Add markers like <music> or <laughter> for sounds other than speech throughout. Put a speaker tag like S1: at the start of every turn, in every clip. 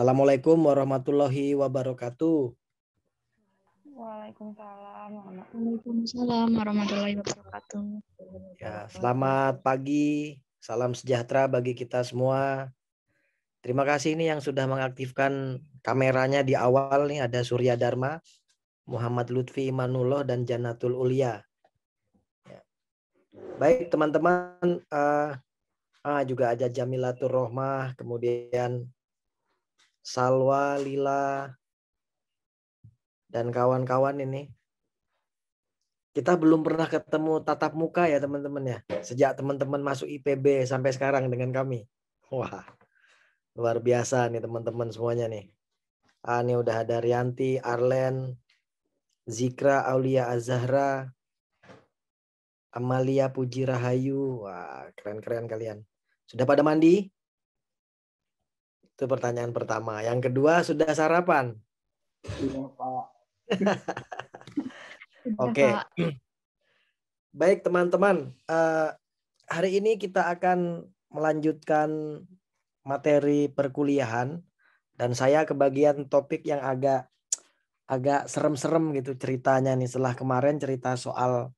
S1: Assalamualaikum warahmatullahi wabarakatuh.
S2: Waalaikumsalam. Waalaikumsalam warahmatullahi wabarakatuh.
S1: Ya, selamat pagi. Salam sejahtera bagi kita semua. Terima kasih ini yang sudah mengaktifkan kameranya di awal nih ada Surya Dharma, Muhammad Lutfi Imanullah dan Janatul Ulia. Ya. Baik teman-teman, uh, Ah, juga ada Jamilatul Rohmah, kemudian Salwa, Lila, dan kawan-kawan ini. Kita belum pernah ketemu tatap muka ya teman-teman ya. Sejak teman-teman masuk IPB sampai sekarang dengan kami. Wah, luar biasa nih teman-teman semuanya nih. Ah, ini udah ada Rianti, Arlen, Zikra, Aulia Azahra, Amalia Puji Rahayu. Wah, keren-keren kalian. Sudah pada mandi? Itu pertanyaan pertama. Yang kedua, sudah sarapan?
S2: Iya, sudah,
S1: <laughs> Oke. Okay. Iya, Baik, teman-teman. Uh, hari ini kita akan melanjutkan materi perkuliahan dan saya kebagian topik yang agak agak serem-serem gitu ceritanya nih setelah kemarin cerita soal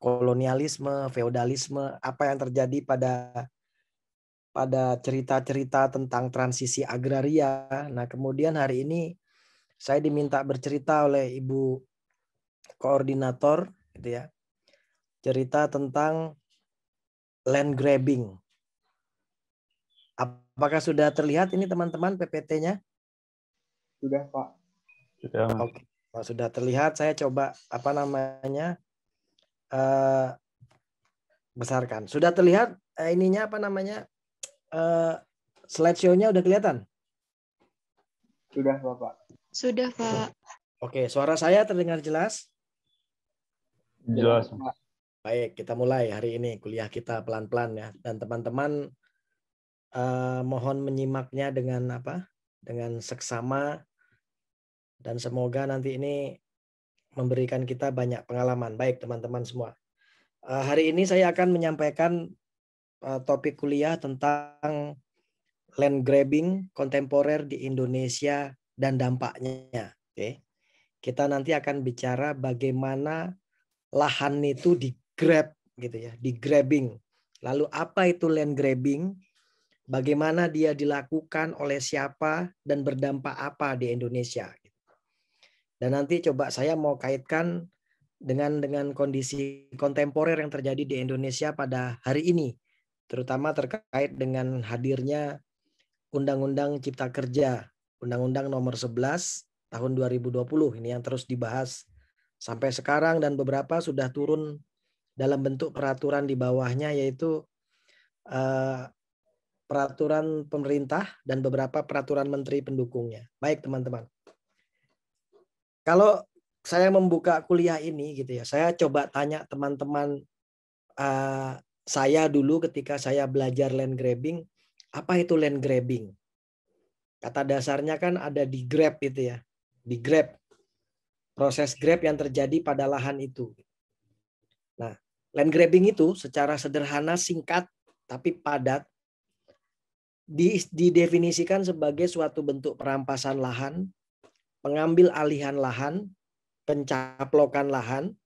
S1: kolonialisme, feodalisme, apa yang terjadi pada pada cerita-cerita tentang transisi agraria. Nah, kemudian hari ini saya diminta bercerita oleh Ibu koordinator gitu ya. Cerita tentang land grabbing. Apakah sudah terlihat ini teman-teman PPT-nya? Sudah, Pak. Sudah. Oke. Okay. sudah terlihat, saya coba apa namanya? Uh, besarkan. Sudah terlihat uh, ininya apa namanya? Eh, slide show-nya udah kelihatan? Sudah, Bapak. Sudah, Pak. Oke, suara saya terdengar jelas? Jelas, Pak. Baik, kita mulai hari ini kuliah kita pelan-pelan ya. Dan teman-teman eh, mohon menyimaknya dengan apa? Dengan seksama dan semoga nanti ini memberikan kita banyak pengalaman. Baik, teman-teman semua. Eh, hari ini saya akan menyampaikan Eh, topik kuliah tentang land grabbing kontemporer di Indonesia dan dampaknya. Oke. Kita nanti akan bicara bagaimana lahan itu di grab gitu ya, di grabbing. Lalu apa itu land grabbing? Bagaimana dia dilakukan oleh siapa dan berdampak apa di Indonesia? Gitu. Dan nanti coba saya mau kaitkan dengan dengan kondisi kontemporer yang terjadi di Indonesia pada hari ini terutama terkait dengan hadirnya Undang-Undang Cipta Kerja, Undang-Undang Nomor 11 Tahun 2020 ini yang terus dibahas sampai sekarang dan beberapa sudah turun dalam bentuk peraturan di bawahnya yaitu uh, peraturan pemerintah dan beberapa peraturan menteri pendukungnya. Baik teman-teman. Kalau saya membuka kuliah ini gitu ya, saya coba tanya teman-teman eh, saya dulu ketika saya belajar land grabbing, apa itu land grabbing? Kata dasarnya kan ada di grab itu ya, di grab. Proses grab yang terjadi pada lahan itu. Nah, land grabbing itu secara sederhana singkat tapi padat didefinisikan sebagai suatu bentuk perampasan lahan, pengambil alihan lahan, pencaplokan lahan,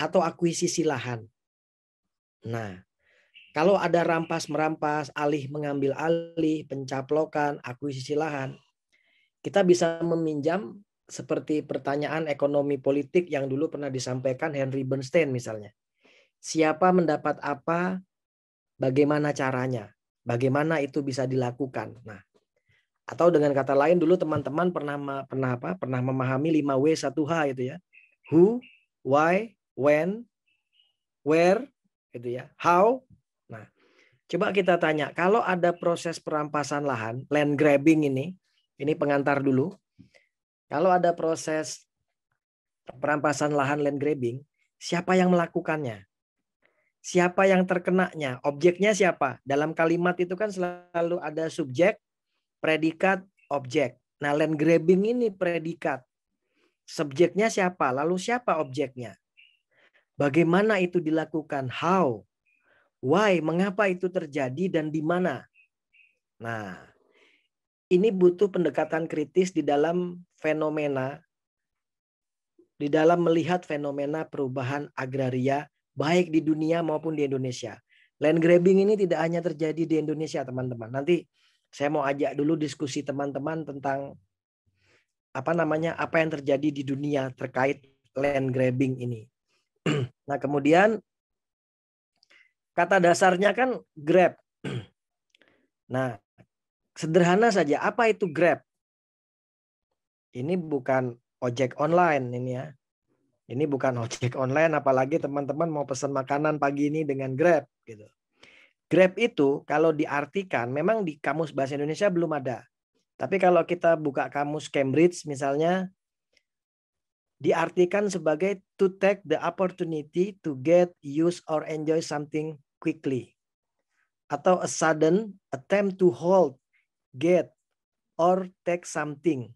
S1: atau akuisisi lahan. Nah, kalau ada rampas merampas, alih mengambil alih, pencaplokan, akuisisi lahan, kita bisa meminjam seperti pertanyaan ekonomi politik yang dulu pernah disampaikan Henry Bernstein misalnya. Siapa mendapat apa, bagaimana caranya, bagaimana itu bisa dilakukan. Nah, atau dengan kata lain dulu teman-teman pernah pernah apa? Pernah memahami 5W 1H itu ya. Who, why, when, where, gitu ya. How? Nah, coba kita tanya, kalau ada proses perampasan lahan, land grabbing ini, ini pengantar dulu. Kalau ada proses perampasan lahan land grabbing, siapa yang melakukannya? Siapa yang terkenanya? Objeknya siapa? Dalam kalimat itu kan selalu ada subjek, predikat, objek. Nah, land grabbing ini predikat. Subjeknya siapa? Lalu siapa objeknya? Bagaimana itu dilakukan? How? Why? Mengapa itu terjadi dan di mana? Nah, ini butuh pendekatan kritis di dalam fenomena di dalam melihat fenomena perubahan agraria baik di dunia maupun di Indonesia. Land grabbing ini tidak hanya terjadi di Indonesia, teman-teman. Nanti saya mau ajak dulu diskusi teman-teman tentang apa namanya apa yang terjadi di dunia terkait land grabbing ini. <clears throat> Nah, kemudian kata dasarnya kan Grab. <clears throat> Nah, sederhana saja, apa itu Grab? Ini bukan ojek online ini ya. Ini bukan <laughs> ojek online apalagi teman-teman mau pesan makanan pagi ini dengan Grab gitu. Grab itu kalau diartikan memang di kamus bahasa Indonesia belum ada. Tapi kalau kita buka kamus Cambridge misalnya diartikan sebagai to take the opportunity to get, use, or enjoy something quickly. Atau a sudden attempt to hold, get, or take something.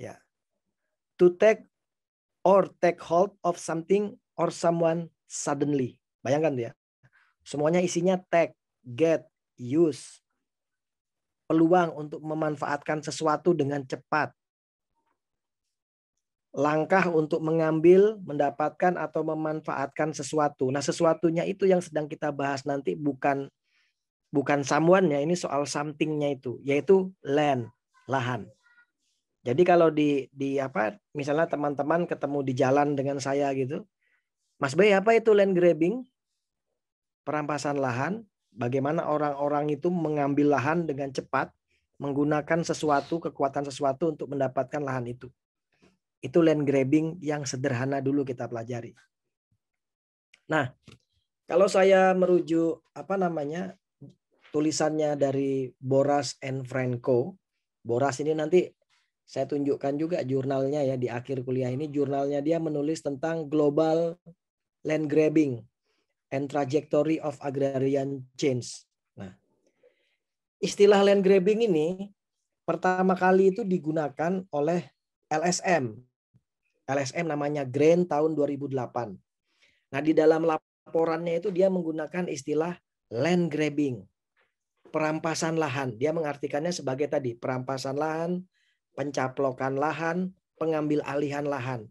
S1: Ya. To take or take hold of something or someone suddenly. Bayangkan ya. Semuanya isinya take, get, use. Peluang untuk memanfaatkan sesuatu dengan cepat langkah untuk mengambil, mendapatkan atau memanfaatkan sesuatu. Nah, sesuatunya itu yang sedang kita bahas nanti bukan bukan samuannya, ini soal somethingnya itu, yaitu land, lahan. Jadi kalau di di apa misalnya teman-teman ketemu di jalan dengan saya gitu, Mas Bay apa itu land grabbing? Perampasan lahan, bagaimana orang-orang itu mengambil lahan dengan cepat menggunakan sesuatu, kekuatan sesuatu untuk mendapatkan lahan itu. Itu land grabbing yang sederhana dulu kita pelajari. Nah, kalau saya merujuk apa namanya tulisannya dari Boras and Franco, Boras ini nanti saya tunjukkan juga jurnalnya ya di akhir kuliah ini jurnalnya dia menulis tentang global land grabbing and trajectory of agrarian change. Nah, istilah land grabbing ini pertama kali itu digunakan oleh LSM LSM namanya Grand tahun 2008. Nah, di dalam laporannya itu dia menggunakan istilah land grabbing. Perampasan lahan. Dia mengartikannya sebagai tadi, perampasan lahan, pencaplokan lahan, pengambil alihan lahan.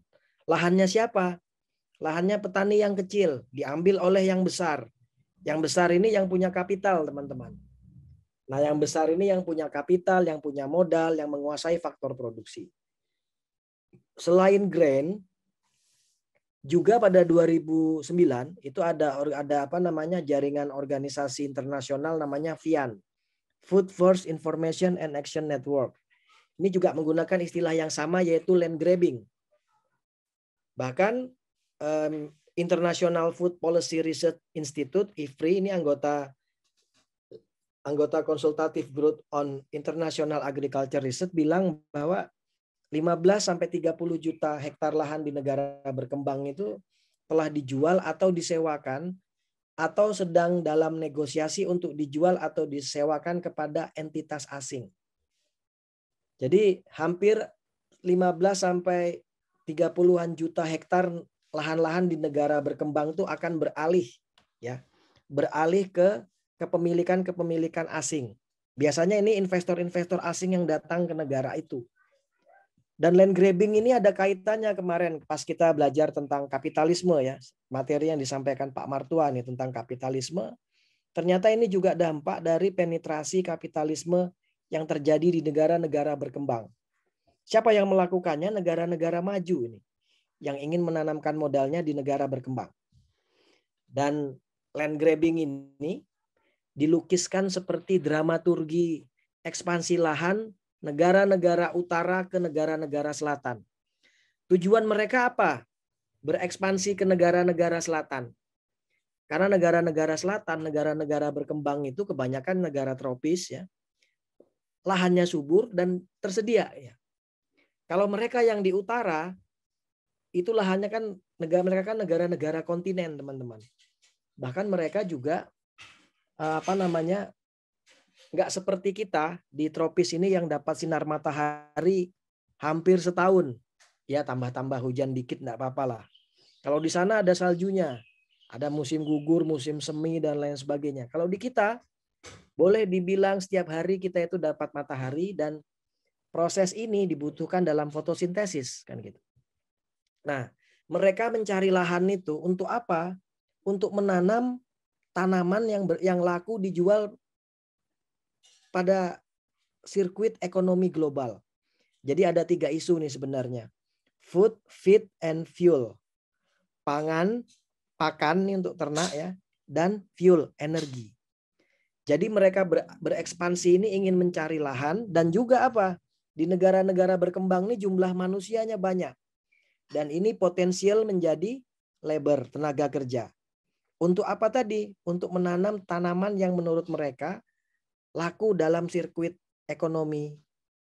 S1: Lahannya siapa? Lahannya petani yang kecil, diambil oleh yang besar. Yang besar ini yang punya kapital, teman-teman. Nah, yang besar ini yang punya kapital, yang punya modal, yang menguasai faktor produksi selain Grand juga pada 2009 itu ada ada apa namanya jaringan organisasi internasional namanya FIAN Food First Information and Action Network. Ini juga menggunakan istilah yang sama yaitu land grabbing. Bahkan um, International Food Policy Research Institute IFRI ini anggota anggota konsultatif group on International Agriculture Research bilang bahwa 15 sampai 30 juta hektar lahan di negara berkembang itu telah dijual atau disewakan atau sedang dalam negosiasi untuk dijual atau disewakan kepada entitas asing. Jadi hampir 15 sampai 30-an juta hektar lahan-lahan di negara berkembang itu akan beralih ya. Beralih ke kepemilikan-kepemilikan asing. Biasanya ini investor-investor asing yang datang ke negara itu dan land grabbing ini ada kaitannya kemarin pas kita belajar tentang kapitalisme ya. Materi yang disampaikan Pak Martua nih tentang kapitalisme. Ternyata ini juga dampak dari penetrasi kapitalisme yang terjadi di negara-negara berkembang. Siapa yang melakukannya? Negara-negara maju ini yang ingin menanamkan modalnya di negara berkembang. Dan land grabbing ini dilukiskan seperti dramaturgi ekspansi lahan negara-negara utara ke negara-negara selatan. Tujuan mereka apa? Berekspansi ke negara-negara selatan. Karena negara-negara selatan, negara-negara berkembang itu kebanyakan negara tropis ya. Lahannya subur dan tersedia ya. Kalau mereka yang di utara itu lahannya kan negara mereka kan negara-negara kontinen, teman-teman. Bahkan mereka juga eh, apa namanya? nggak seperti kita di tropis ini yang dapat sinar matahari hampir setahun. Ya tambah-tambah hujan dikit nggak apa-apa lah. Kalau di sana ada saljunya, ada musim gugur, musim semi dan lain sebagainya. Kalau di kita boleh dibilang setiap hari kita itu dapat matahari dan proses ini dibutuhkan dalam fotosintesis kan gitu. Nah, mereka mencari lahan itu untuk apa? Untuk menanam tanaman yang ber, yang laku dijual pada sirkuit ekonomi global. Jadi ada tiga isu nih sebenarnya. Food, feed, and fuel. Pangan, pakan nih untuk ternak ya, dan fuel, energi. Jadi mereka ber, berekspansi ini ingin mencari lahan dan juga apa? Di negara-negara berkembang ini jumlah manusianya banyak. Dan ini potensial menjadi labor, tenaga kerja. Untuk apa tadi? Untuk menanam tanaman yang menurut mereka laku dalam sirkuit ekonomi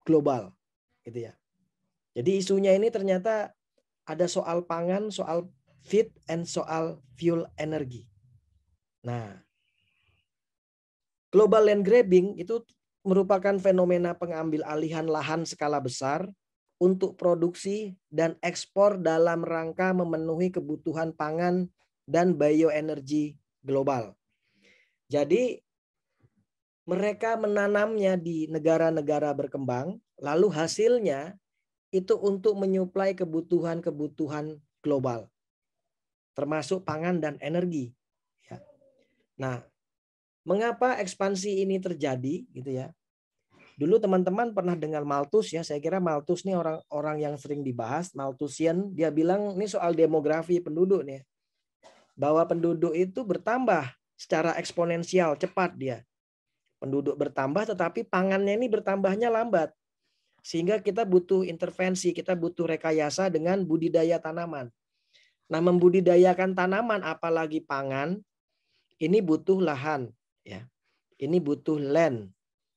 S1: global gitu ya. Jadi isunya ini ternyata ada soal pangan, soal feed and soal fuel energi. Nah, global land grabbing itu merupakan fenomena pengambil alihan lahan skala besar untuk produksi dan ekspor dalam rangka memenuhi kebutuhan pangan dan bioenergi global. Jadi mereka menanamnya di negara-negara berkembang, lalu hasilnya itu untuk menyuplai kebutuhan-kebutuhan global, termasuk pangan dan energi. Ya. Nah, mengapa ekspansi ini terjadi? Gitu ya. Dulu teman-teman pernah dengar Malthus ya, saya kira Malthus nih orang-orang yang sering dibahas, Malthusian, dia bilang ini soal demografi penduduk nih. Bahwa penduduk itu bertambah secara eksponensial cepat dia Penduduk bertambah tetapi pangannya ini bertambahnya lambat. Sehingga kita butuh intervensi, kita butuh rekayasa dengan budidaya tanaman. Nah, membudidayakan tanaman apalagi pangan ini butuh lahan, ya. Ini butuh land.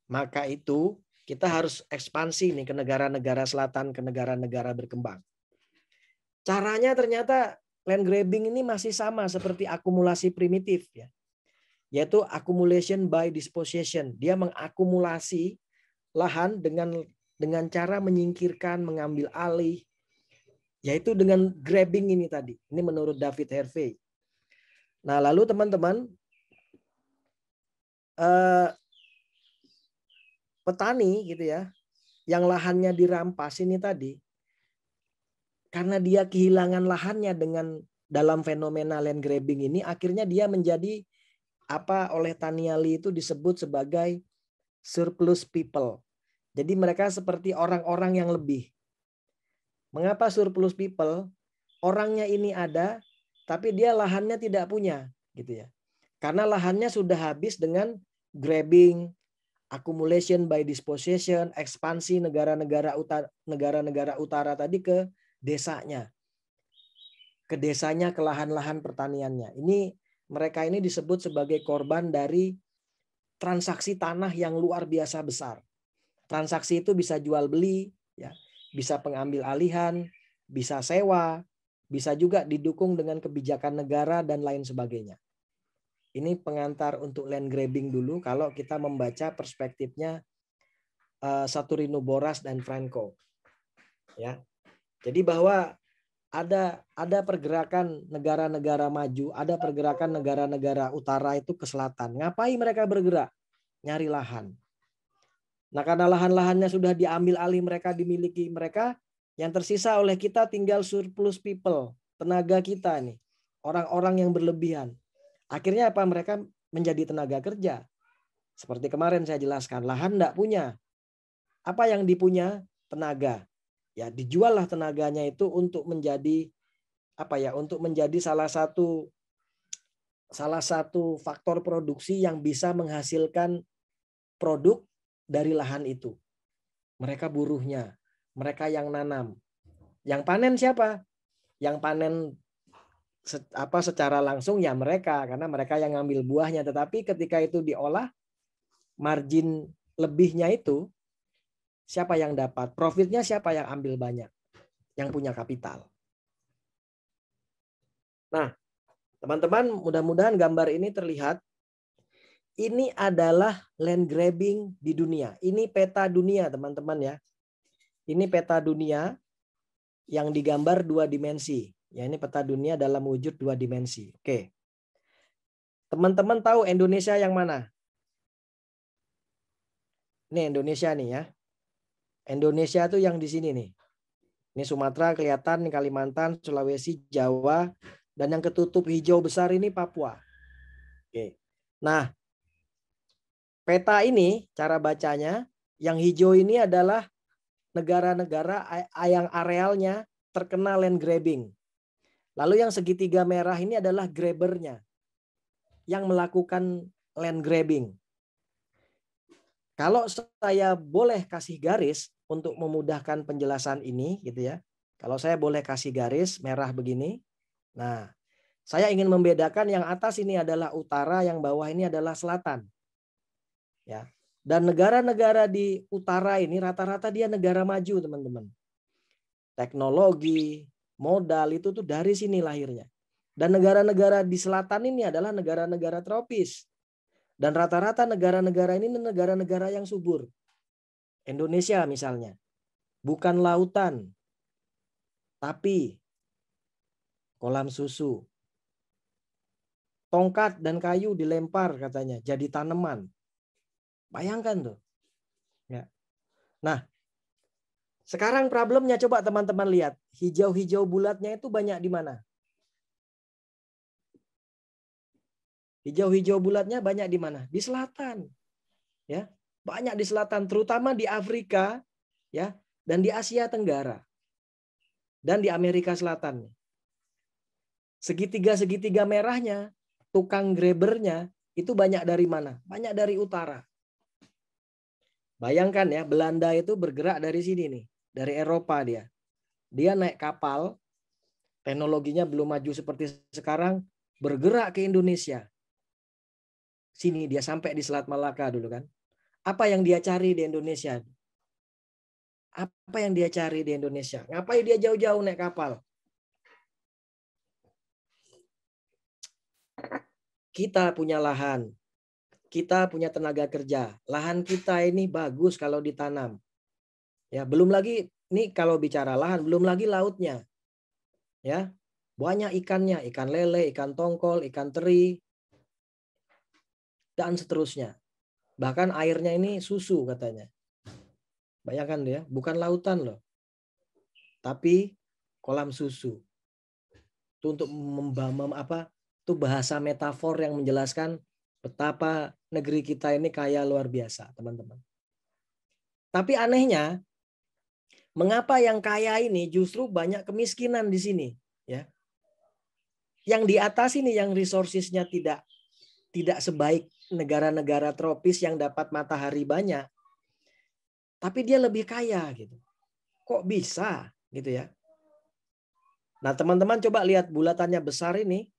S1: Maka itu kita harus ekspansi nih ke negara-negara selatan, ke negara-negara berkembang. Caranya ternyata land grabbing ini masih sama seperti akumulasi primitif ya yaitu accumulation by disposition Dia mengakumulasi lahan dengan dengan cara menyingkirkan, mengambil alih, yaitu dengan grabbing ini tadi. Ini menurut David Hervey. Nah, lalu teman-teman, eh, petani gitu ya, yang lahannya dirampas ini tadi, karena dia kehilangan lahannya dengan dalam fenomena land grabbing ini, akhirnya dia menjadi apa oleh Taniali itu disebut sebagai surplus people. Jadi mereka seperti orang-orang yang lebih. Mengapa surplus people? Orangnya ini ada, tapi dia lahannya tidak punya, gitu ya. Karena lahannya sudah habis dengan grabbing, accumulation by dispossession, ekspansi negara-negara utara, negara-negara utara tadi ke desanya. Ke desanya, ke lahan-lahan pertaniannya. Ini mereka ini disebut sebagai korban dari transaksi tanah yang luar biasa besar. Transaksi itu bisa jual beli, ya, bisa pengambil alihan, bisa sewa, bisa juga didukung dengan kebijakan negara dan lain sebagainya. Ini pengantar untuk land grabbing dulu kalau kita membaca perspektifnya eh, Saturino Boras dan Franco. Ya. Jadi bahwa ada ada pergerakan negara-negara maju, ada pergerakan negara-negara utara itu ke selatan. Ngapain mereka bergerak? Nyari lahan. Nah, karena lahan-lahannya sudah diambil alih mereka dimiliki mereka, yang tersisa oleh kita tinggal surplus people, tenaga kita nih, orang-orang yang berlebihan. Akhirnya apa? Mereka menjadi tenaga kerja. Seperti kemarin saya jelaskan, lahan tidak punya. Apa yang dipunya? Tenaga ya dijuallah tenaganya itu untuk menjadi apa ya untuk menjadi salah satu salah satu faktor produksi yang bisa menghasilkan produk dari lahan itu. Mereka buruhnya, mereka yang nanam. Yang panen siapa? Yang panen apa secara langsung ya mereka karena mereka yang ngambil buahnya tetapi ketika itu diolah margin lebihnya itu Siapa yang dapat? Profitnya siapa yang ambil banyak? Yang punya kapital. Nah, teman-teman, mudah-mudahan gambar ini terlihat. Ini adalah land grabbing di dunia. Ini peta dunia, teman-teman ya. Ini peta dunia yang digambar dua dimensi. Ya, ini peta dunia dalam wujud dua dimensi. Oke. Teman-teman tahu Indonesia yang mana? Ini Indonesia nih ya. Indonesia tuh yang di sini nih. Ini Sumatera kelihatan, Kalimantan, Sulawesi, Jawa, dan yang ketutup hijau besar ini Papua. Oke. Nah, peta ini cara bacanya yang hijau ini adalah negara-negara yang arealnya terkena land grabbing. Lalu yang segitiga merah ini adalah grabbernya yang melakukan land grabbing. Kalau saya boleh kasih garis, untuk memudahkan penjelasan ini gitu ya. Kalau saya boleh kasih garis merah begini. Nah, saya ingin membedakan yang atas ini adalah utara, yang bawah ini adalah selatan. Ya. Dan negara-negara di utara ini rata-rata dia negara maju, teman-teman. Teknologi, modal itu tuh dari sini lahirnya. Dan negara-negara di selatan ini adalah negara-negara tropis. Dan rata-rata negara-negara ini negara-negara yang subur. Indonesia misalnya. Bukan lautan, tapi kolam susu. Tongkat dan kayu dilempar katanya, jadi tanaman. Bayangkan tuh. Ya. Nah, sekarang problemnya coba teman-teman lihat. Hijau-hijau bulatnya itu banyak di mana? Hijau-hijau bulatnya banyak di mana? Di selatan. Ya. Banyak di selatan, terutama di Afrika ya dan di Asia Tenggara dan di Amerika Selatan. Segitiga-segitiga merahnya, tukang grebernya itu banyak dari mana? Banyak dari utara. Bayangkan ya, Belanda itu bergerak dari sini nih, dari Eropa dia. Dia naik kapal, teknologinya belum maju seperti sekarang, bergerak ke Indonesia. Sini dia sampai di Selat Malaka dulu kan. Apa yang dia cari di Indonesia? Apa yang dia cari di Indonesia? Ngapain dia jauh-jauh naik kapal? Kita punya lahan, kita punya tenaga kerja. Lahan kita ini bagus kalau ditanam. Ya, belum lagi ini kalau bicara lahan, belum lagi lautnya. Ya. Banyak ikannya, ikan lele, ikan tongkol, ikan teri dan seterusnya. Bahkan airnya ini susu katanya. Bayangkan ya, bukan lautan loh. Tapi kolam susu. Itu untuk membamam apa? Itu bahasa metafor yang menjelaskan betapa negeri kita ini kaya luar biasa, teman-teman. Tapi anehnya, mengapa yang kaya ini justru banyak kemiskinan di sini, ya? Yang di atas ini yang resourcesnya tidak tidak sebaik negara-negara tropis yang dapat matahari banyak, tapi dia lebih kaya gitu. Kok bisa gitu ya? Nah teman-teman coba lihat bulatannya besar ini,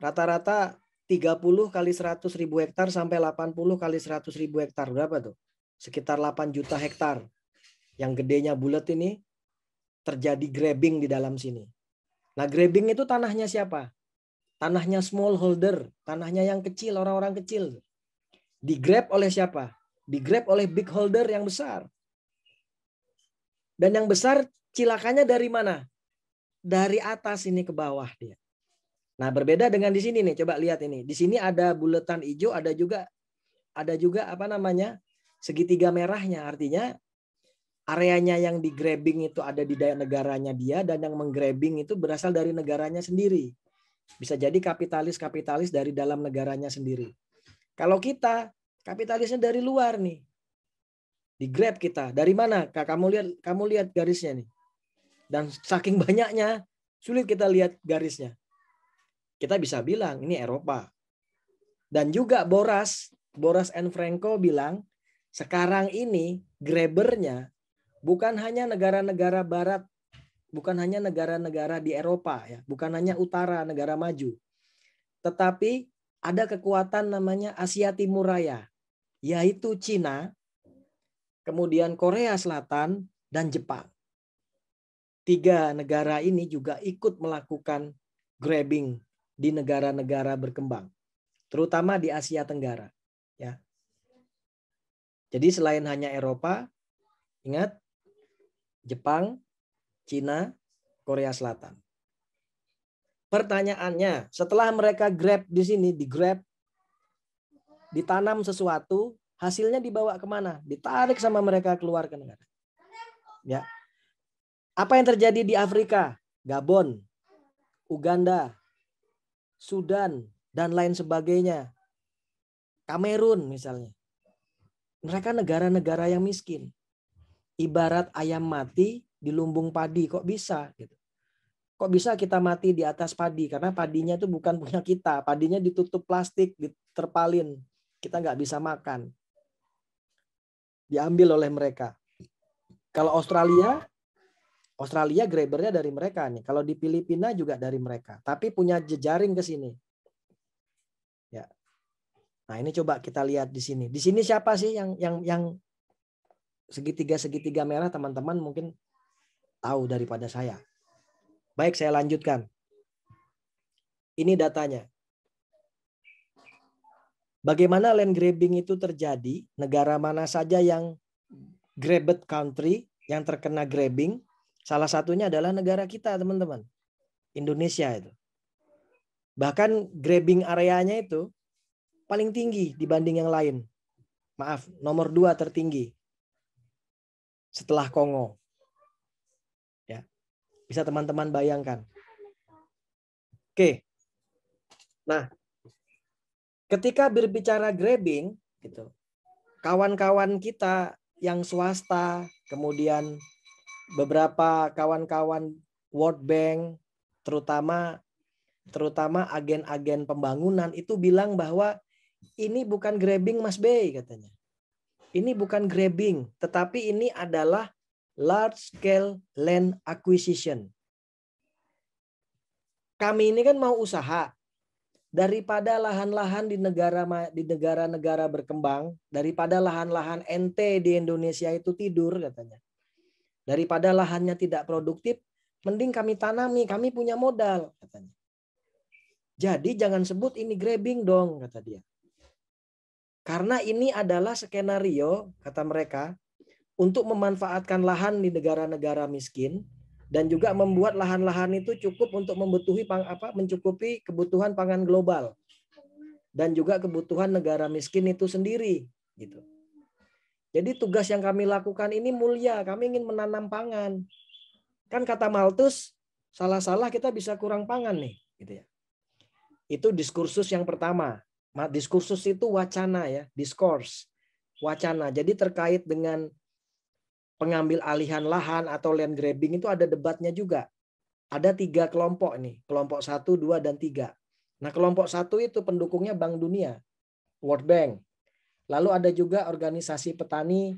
S1: rata-rata 30 kali 100 ribu hektar sampai 80 kali 100 ribu hektar berapa tuh? Sekitar 8 juta hektar. Yang gedenya bulat ini terjadi grabbing di dalam sini. Nah, grabbing itu tanahnya siapa? tanahnya small holder, tanahnya yang kecil, orang-orang kecil. Digrab oleh siapa? Digrab oleh big holder yang besar. Dan yang besar cilakanya dari mana? Dari atas ini ke bawah dia. Nah, berbeda dengan di sini nih, coba lihat ini. Di sini ada buletan hijau, ada juga ada juga apa namanya? segitiga merahnya. Artinya areanya yang digrabbing itu ada di daerah negaranya dia dan yang menggrabbing itu berasal dari negaranya sendiri. Bisa jadi kapitalis-kapitalis dari dalam negaranya sendiri. Kalau kita kapitalisnya dari luar nih. Di Grab kita. Dari mana? kakak kamu lihat kamu lihat garisnya nih. Dan saking banyaknya sulit kita lihat garisnya. Kita bisa bilang ini Eropa. Dan juga Boras, Boras and Franco bilang sekarang ini Grabernya bukan hanya negara-negara barat bukan hanya negara-negara di Eropa ya, bukan hanya hmm. utara negara maju. Tetapi ada kekuatan namanya Asia Timur Raya, yaitu Cina, kemudian Korea Selatan dan Jepang. Tiga negara ini juga ikut melakukan grabbing di negara-negara berkembang, terutama di Asia Tenggara, ya. Jadi selain hanya Eropa, ingat Jepang, Cina, Korea Selatan. Pertanyaannya, setelah mereka grab di sini, di grab, ditanam sesuatu, hasilnya dibawa kemana? Ditarik sama mereka keluar ke negara. Ya. Apa yang terjadi di Afrika? Gabon, Uganda, Sudan, dan lain sebagainya. Kamerun misalnya. Mereka negara-negara yang miskin. Ibarat ayam mati di lumbung padi kok bisa gitu kok bisa kita mati di atas padi karena padinya itu bukan punya kita padinya ditutup plastik diterpalin kita nggak bisa makan diambil oleh mereka kalau Australia Australia grabernya dari mereka nih kalau di Filipina juga dari mereka tapi punya jejaring ke sini ya nah ini coba kita lihat di sini di sini siapa sih yang yang yang segitiga segitiga merah teman-teman mungkin tahu daripada saya. Baik, saya lanjutkan. Ini datanya. Bagaimana land grabbing itu terjadi? Negara mana saja yang grabbed country yang terkena grabbing? Salah satunya adalah negara kita, teman-teman. Indonesia itu. Bahkan grabbing areanya itu paling tinggi dibanding yang lain. Maaf, nomor dua tertinggi setelah Kongo. Bisa teman-teman bayangkan. Oke. Nah, ketika berbicara grabbing gitu. Kawan-kawan kita yang swasta, kemudian beberapa kawan-kawan World Bank terutama terutama agen-agen pembangunan itu bilang bahwa ini bukan grabbing Mas Bey katanya. Ini bukan grabbing, tetapi ini adalah large-scale land acquisition. Kami ini kan mau usaha daripada lahan-lahan di negara di negara-negara berkembang, daripada lahan-lahan NT di Indonesia itu tidur katanya. Daripada lahannya tidak produktif, mending kami tanami, kami punya modal katanya. Jadi jangan sebut ini grabbing dong kata dia. Karena ini adalah skenario kata mereka untuk memanfaatkan lahan di negara-negara miskin dan juga membuat lahan-lahan itu cukup untuk membutuhi apa mencukupi kebutuhan pangan global dan juga kebutuhan negara miskin itu sendiri gitu. Jadi tugas yang kami lakukan ini mulia, kami ingin menanam pangan. Kan kata Malthus, salah-salah kita bisa kurang pangan nih, gitu ya. Itu diskursus yang pertama. Diskursus itu wacana ya, diskurs, wacana. Jadi terkait dengan pengambil alihan lahan atau land grabbing itu ada debatnya juga. Ada tiga kelompok nih, kelompok satu, dua, dan tiga. Nah kelompok satu itu pendukungnya Bank Dunia, World Bank. Lalu ada juga organisasi petani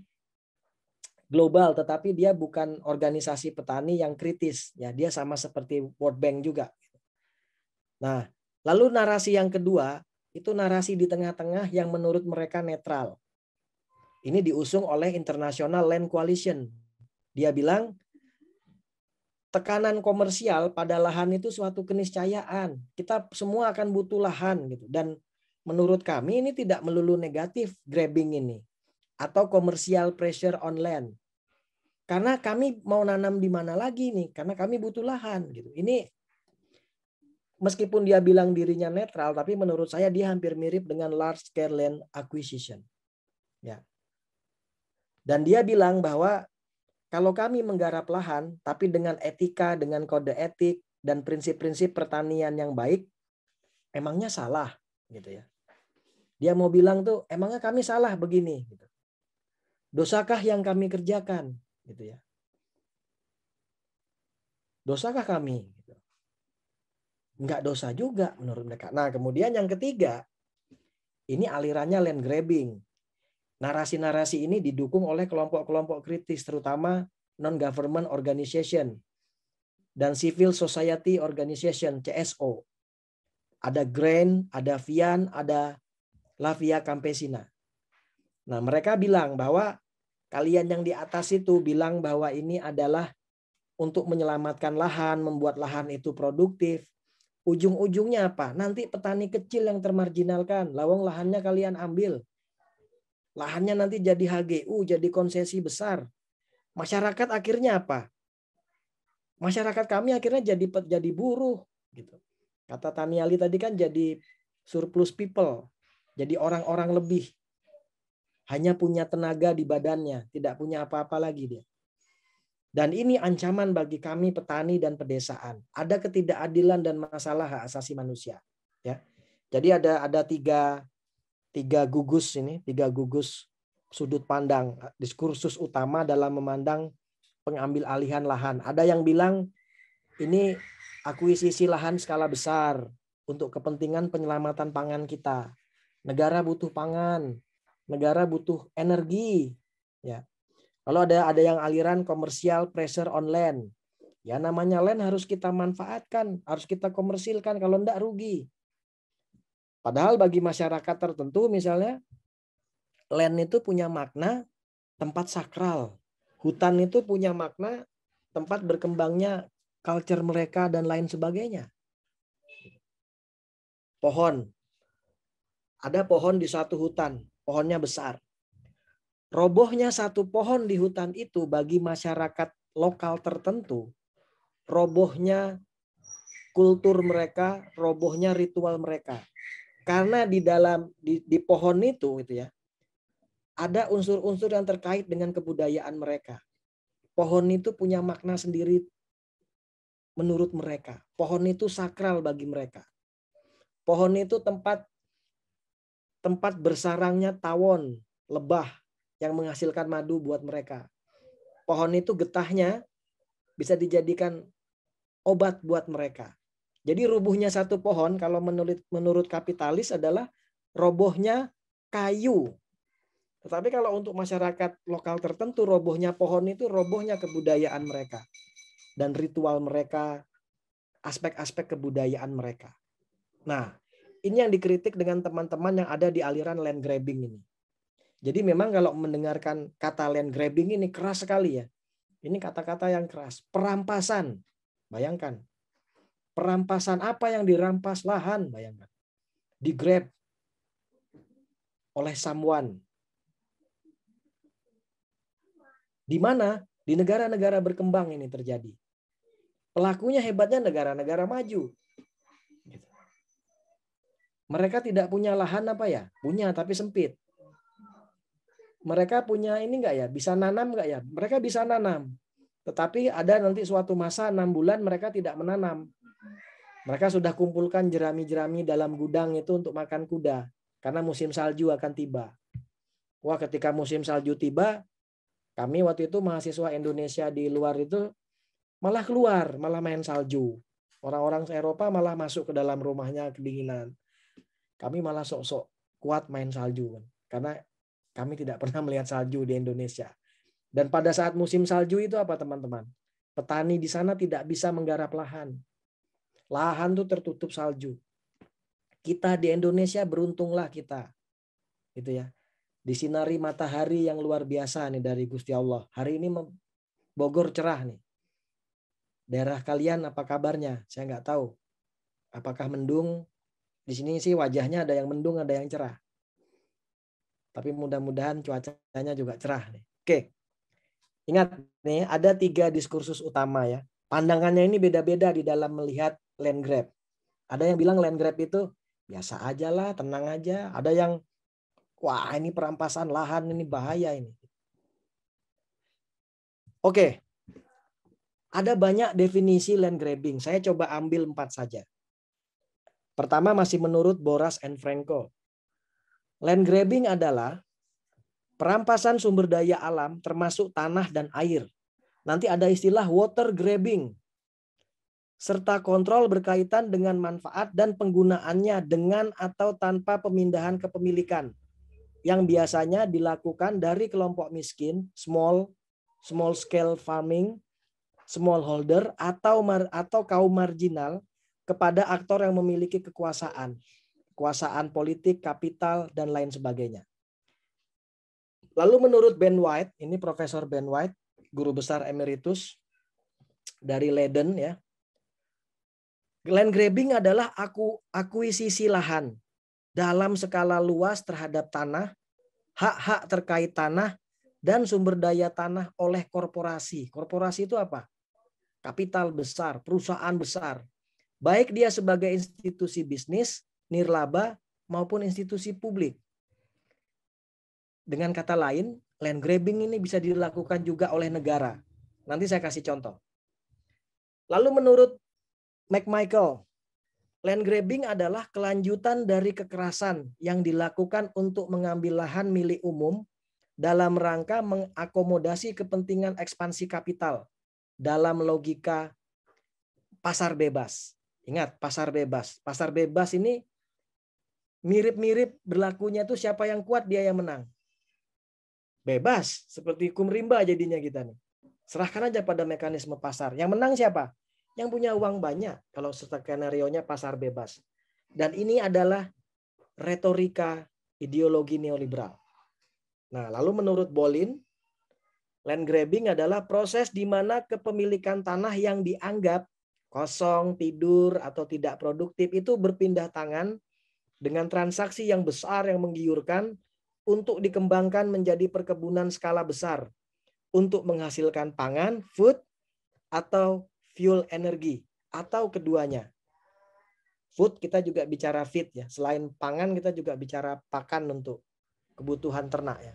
S1: global, tetapi dia bukan organisasi petani yang kritis. Ya, dia sama seperti World Bank juga. Nah, lalu narasi yang kedua itu narasi di tengah-tengah yang menurut mereka netral. Ini diusung oleh International Land Coalition. Dia bilang tekanan komersial pada lahan itu suatu keniscayaan. Kita semua akan butuh lahan gitu. Dan menurut kami ini tidak melulu negatif grabbing ini atau komersial pressure on land. Karena kami mau nanam di mana lagi nih? Karena kami butuh lahan gitu. Ini meskipun dia bilang dirinya netral, tapi menurut saya dia hampir mirip dengan large scale land acquisition. Ya. Dan dia bilang bahwa kalau kami menggarap lahan, tapi dengan etika, dengan kode etik, dan prinsip-prinsip pertanian yang baik, emangnya salah gitu ya. Dia mau bilang tuh, emangnya kami salah begini gitu. Dosakah yang kami kerjakan gitu ya. Dosakah kami gitu. Enggak dosa juga menurut mereka. Nah, kemudian yang ketiga, ini alirannya land grabbing narasi-narasi ini didukung oleh kelompok-kelompok kritis, terutama non-government organization dan civil society organization (CSO). Ada Grand, ada Vian, ada Lavia Campesina. Nah, mereka bilang bahwa kalian yang di atas itu bilang bahwa ini adalah untuk menyelamatkan lahan, membuat lahan itu produktif. Ujung-ujungnya apa? Nanti petani kecil yang termarginalkan, lawang lahannya kalian ambil, Lahannya nanti jadi HGU, jadi konsesi besar. Masyarakat akhirnya apa? Masyarakat kami akhirnya jadi jadi buruh gitu. Kata Ali tadi kan jadi surplus people, jadi orang-orang lebih. Hanya punya tenaga di badannya, tidak punya apa-apa lagi dia. Dan ini ancaman bagi kami petani dan pedesaan. Ada ketidakadilan dan masalah hak asasi manusia. Ya, jadi ada ada tiga tiga gugus ini, tiga gugus sudut pandang, diskursus utama dalam memandang pengambil alihan lahan. Ada yang bilang ini akuisisi lahan skala besar untuk kepentingan penyelamatan pangan kita. Negara butuh pangan, negara butuh energi, ya. kalau ada ada yang aliran komersial pressure on land. Ya namanya land harus kita manfaatkan, harus kita komersilkan kalau enggak rugi. Padahal bagi masyarakat tertentu misalnya land itu punya makna tempat sakral. Hutan itu punya makna tempat berkembangnya culture mereka dan lain sebagainya. Pohon. Ada pohon di satu hutan, pohonnya besar. Robohnya satu pohon di hutan itu bagi masyarakat lokal tertentu, robohnya kultur mereka, robohnya ritual mereka. Karena di dalam di, di pohon itu gitu ya, ada unsur-unsur yang terkait dengan kebudayaan mereka. Pohon itu punya makna sendiri menurut mereka. Pohon itu sakral bagi mereka. Pohon itu tempat tempat bersarangnya tawon, lebah yang menghasilkan madu buat mereka. Pohon itu getahnya bisa dijadikan obat buat mereka. Jadi rubuhnya satu pohon kalau menurut menurut kapitalis adalah robohnya kayu. Tetapi kalau untuk masyarakat lokal tertentu robohnya pohon itu robohnya kebudayaan mereka dan ritual mereka, aspek-aspek kebudayaan mereka. Nah, ini yang dikritik dengan teman-teman yang ada di aliran land grabbing ini. Jadi memang kalau mendengarkan kata land grabbing ini keras sekali ya. Ini kata-kata yang keras, perampasan. Bayangkan, Perampasan apa yang dirampas lahan, bayangkan. Di grab oleh someone. Di mana? Di negara-negara berkembang ini terjadi. Pelakunya hebatnya negara-negara maju. Gitu. Mereka tidak punya lahan apa ya? Punya tapi sempit. Mereka punya ini enggak ya? Bisa nanam enggak ya? Mereka bisa nanam. Tetapi ada nanti suatu masa enam bulan mereka tidak menanam. Mereka sudah kumpulkan jerami-jerami dalam gudang itu untuk makan kuda karena musim salju akan tiba. Wah, ketika musim salju tiba, kami waktu itu mahasiswa Indonesia di luar itu malah keluar, malah main salju. Orang-orang Eropa malah masuk ke dalam rumahnya kedinginan. Kami malah sok-sok kuat main salju karena kami tidak pernah melihat salju di Indonesia. Dan pada saat musim salju itu apa teman-teman? Petani di sana tidak bisa menggarap lahan Lahan tuh tertutup salju. Kita di Indonesia beruntunglah kita. Gitu ya. Disinari matahari yang luar biasa nih dari Gusti Allah. Hari ini Bogor cerah nih. Daerah kalian apa kabarnya? Saya nggak tahu. Apakah mendung? Di sini sih wajahnya ada yang mendung, ada yang cerah. Tapi mudah-mudahan cuacanya juga cerah nih. Oke. Ingat nih, ada tiga diskursus utama ya. Pandangannya ini beda-beda di dalam melihat land grab. Ada yang bilang land grab itu biasa aja lah, tenang aja. Ada yang wah ini perampasan lahan ini bahaya ini. Oke. Ada banyak definisi land grabbing. Saya coba ambil empat saja. Pertama masih menurut Boras and Franco. Land grabbing adalah perampasan sumber daya alam termasuk tanah dan air. Nanti ada istilah water grabbing serta kontrol berkaitan dengan manfaat dan penggunaannya dengan atau tanpa pemindahan kepemilikan yang biasanya dilakukan dari kelompok miskin, small, small scale farming, smallholder atau mar, atau kaum marginal kepada aktor yang memiliki kekuasaan, kekuasaan politik, kapital dan lain sebagainya. Lalu menurut Ben White, ini Profesor Ben White, guru besar emeritus dari Leiden ya, Land grabbing adalah aku akuisisi lahan dalam skala luas terhadap tanah, hak-hak terkait tanah dan sumber daya tanah oleh korporasi. Korporasi itu apa? Kapital besar, perusahaan besar. Baik dia sebagai institusi bisnis, nirlaba maupun institusi publik. Dengan kata lain, land grabbing ini bisa dilakukan juga oleh negara. Nanti saya kasih contoh. Lalu menurut McMichael, land grabbing adalah kelanjutan dari kekerasan yang dilakukan untuk mengambil lahan milik umum dalam rangka mengakomodasi kepentingan ekspansi kapital dalam logika pasar bebas. Ingat, pasar bebas. Pasar bebas ini mirip-mirip berlakunya itu siapa yang kuat dia yang menang. Bebas, seperti hukum rimba jadinya kita nih. Serahkan aja pada mekanisme pasar. Yang menang siapa? yang punya uang banyak kalau skenario-nya pasar bebas. Dan ini adalah retorika ideologi neoliberal. Nah, lalu menurut Bolin, land grabbing adalah proses di mana kepemilikan tanah yang dianggap kosong, tidur, atau tidak produktif itu berpindah tangan dengan transaksi yang besar yang menggiurkan untuk dikembangkan menjadi perkebunan skala besar untuk menghasilkan pangan, food, atau fuel energi atau keduanya. Food kita juga bicara feed ya. Selain pangan kita juga bicara pakan untuk kebutuhan ternak ya.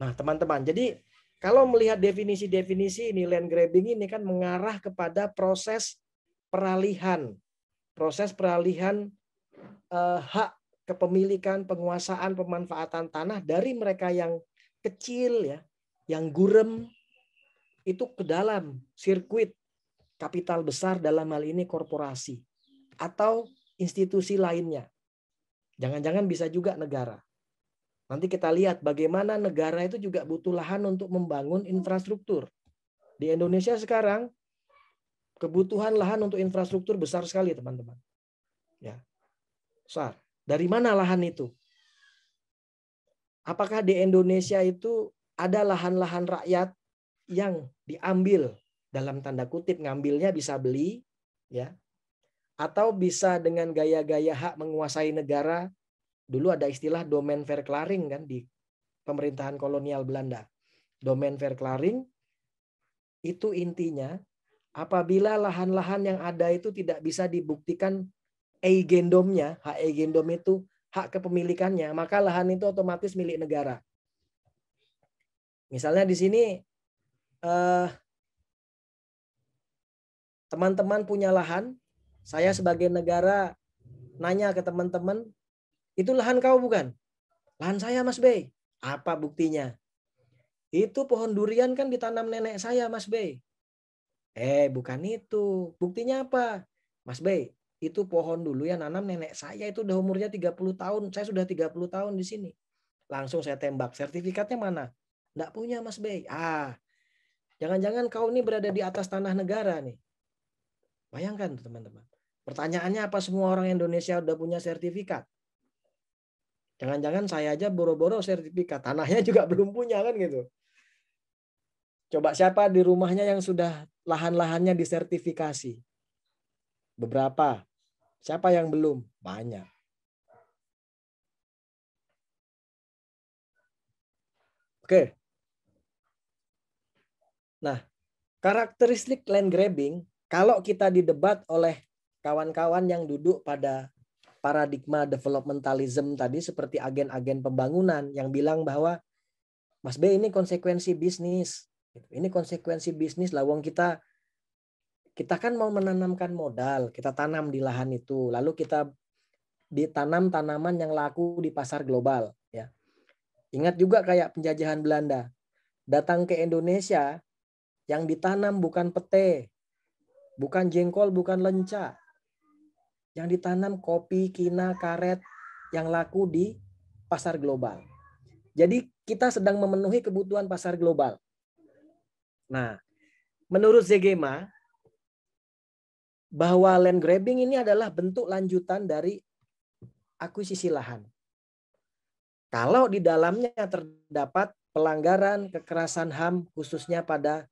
S1: Nah, teman-teman, jadi kalau melihat definisi-definisi ini land grabbing ini kan mengarah kepada proses peralihan, proses peralihan eh, hak kepemilikan, penguasaan, pemanfaatan tanah dari mereka yang kecil ya, yang gurem itu ke dalam sirkuit kapital besar dalam hal ini korporasi atau institusi lainnya. Jangan-jangan bisa juga negara. Nanti kita lihat bagaimana negara itu juga butuh lahan untuk membangun infrastruktur. Di Indonesia sekarang kebutuhan lahan untuk infrastruktur besar sekali, teman-teman. Ya. Besar. Dari mana lahan itu? Apakah di Indonesia itu ada lahan-lahan rakyat yang diambil dalam tanda kutip ngambilnya bisa beli ya atau bisa dengan gaya-gaya hak menguasai negara dulu ada istilah domain verklaring kan di pemerintahan kolonial Belanda domain verklaring itu intinya apabila lahan-lahan yang ada itu tidak bisa dibuktikan eigendomnya, hak eigendom itu hak kepemilikannya, maka lahan itu otomatis milik negara. Misalnya di sini eh, teman-teman punya lahan, saya sebagai negara nanya ke teman-teman, itu lahan kau bukan? Lahan saya Mas Bey. Apa buktinya? Itu pohon durian kan ditanam nenek saya Mas Bey. Eh bukan itu. Buktinya apa? Mas Bey, itu pohon dulu yang nanam nenek saya itu udah umurnya 30 tahun. Saya sudah 30 tahun di sini. Langsung saya tembak. Sertifikatnya mana? Nggak punya Mas Bey. Ah, jangan-jangan kau ini berada di atas tanah negara nih. Bayangkan teman-teman. Pertanyaannya apa semua orang Indonesia udah punya sertifikat? Jangan-jangan saya aja boro-boro sertifikat, tanahnya <laughs> juga belum punya kan gitu. Coba siapa di rumahnya yang sudah lahan-lahannya disertifikasi? Beberapa. Siapa yang belum? Banyak. Oke. Nah, karakteristik land grabbing kalau kita didebat oleh kawan-kawan yang duduk pada paradigma developmentalism tadi seperti agen-agen pembangunan yang bilang bahwa Mas B ini konsekuensi bisnis. Gitu. Ini konsekuensi bisnis lah wong kita kita kan mau menanamkan modal, kita tanam di lahan itu, lalu kita ditanam tanaman yang laku di pasar global, ya. Ingat juga kayak penjajahan Belanda. Datang ke Indonesia yang ditanam bukan pete, bukan jengkol, bukan lenca. Yang ditanam kopi, kina, karet yang laku di pasar global. Jadi kita sedang memenuhi kebutuhan pasar global. Nah, menurut Zegema bahwa land grabbing ini adalah bentuk lanjutan dari akuisisi lahan. Kalau di dalamnya terdapat pelanggaran kekerasan HAM khususnya pada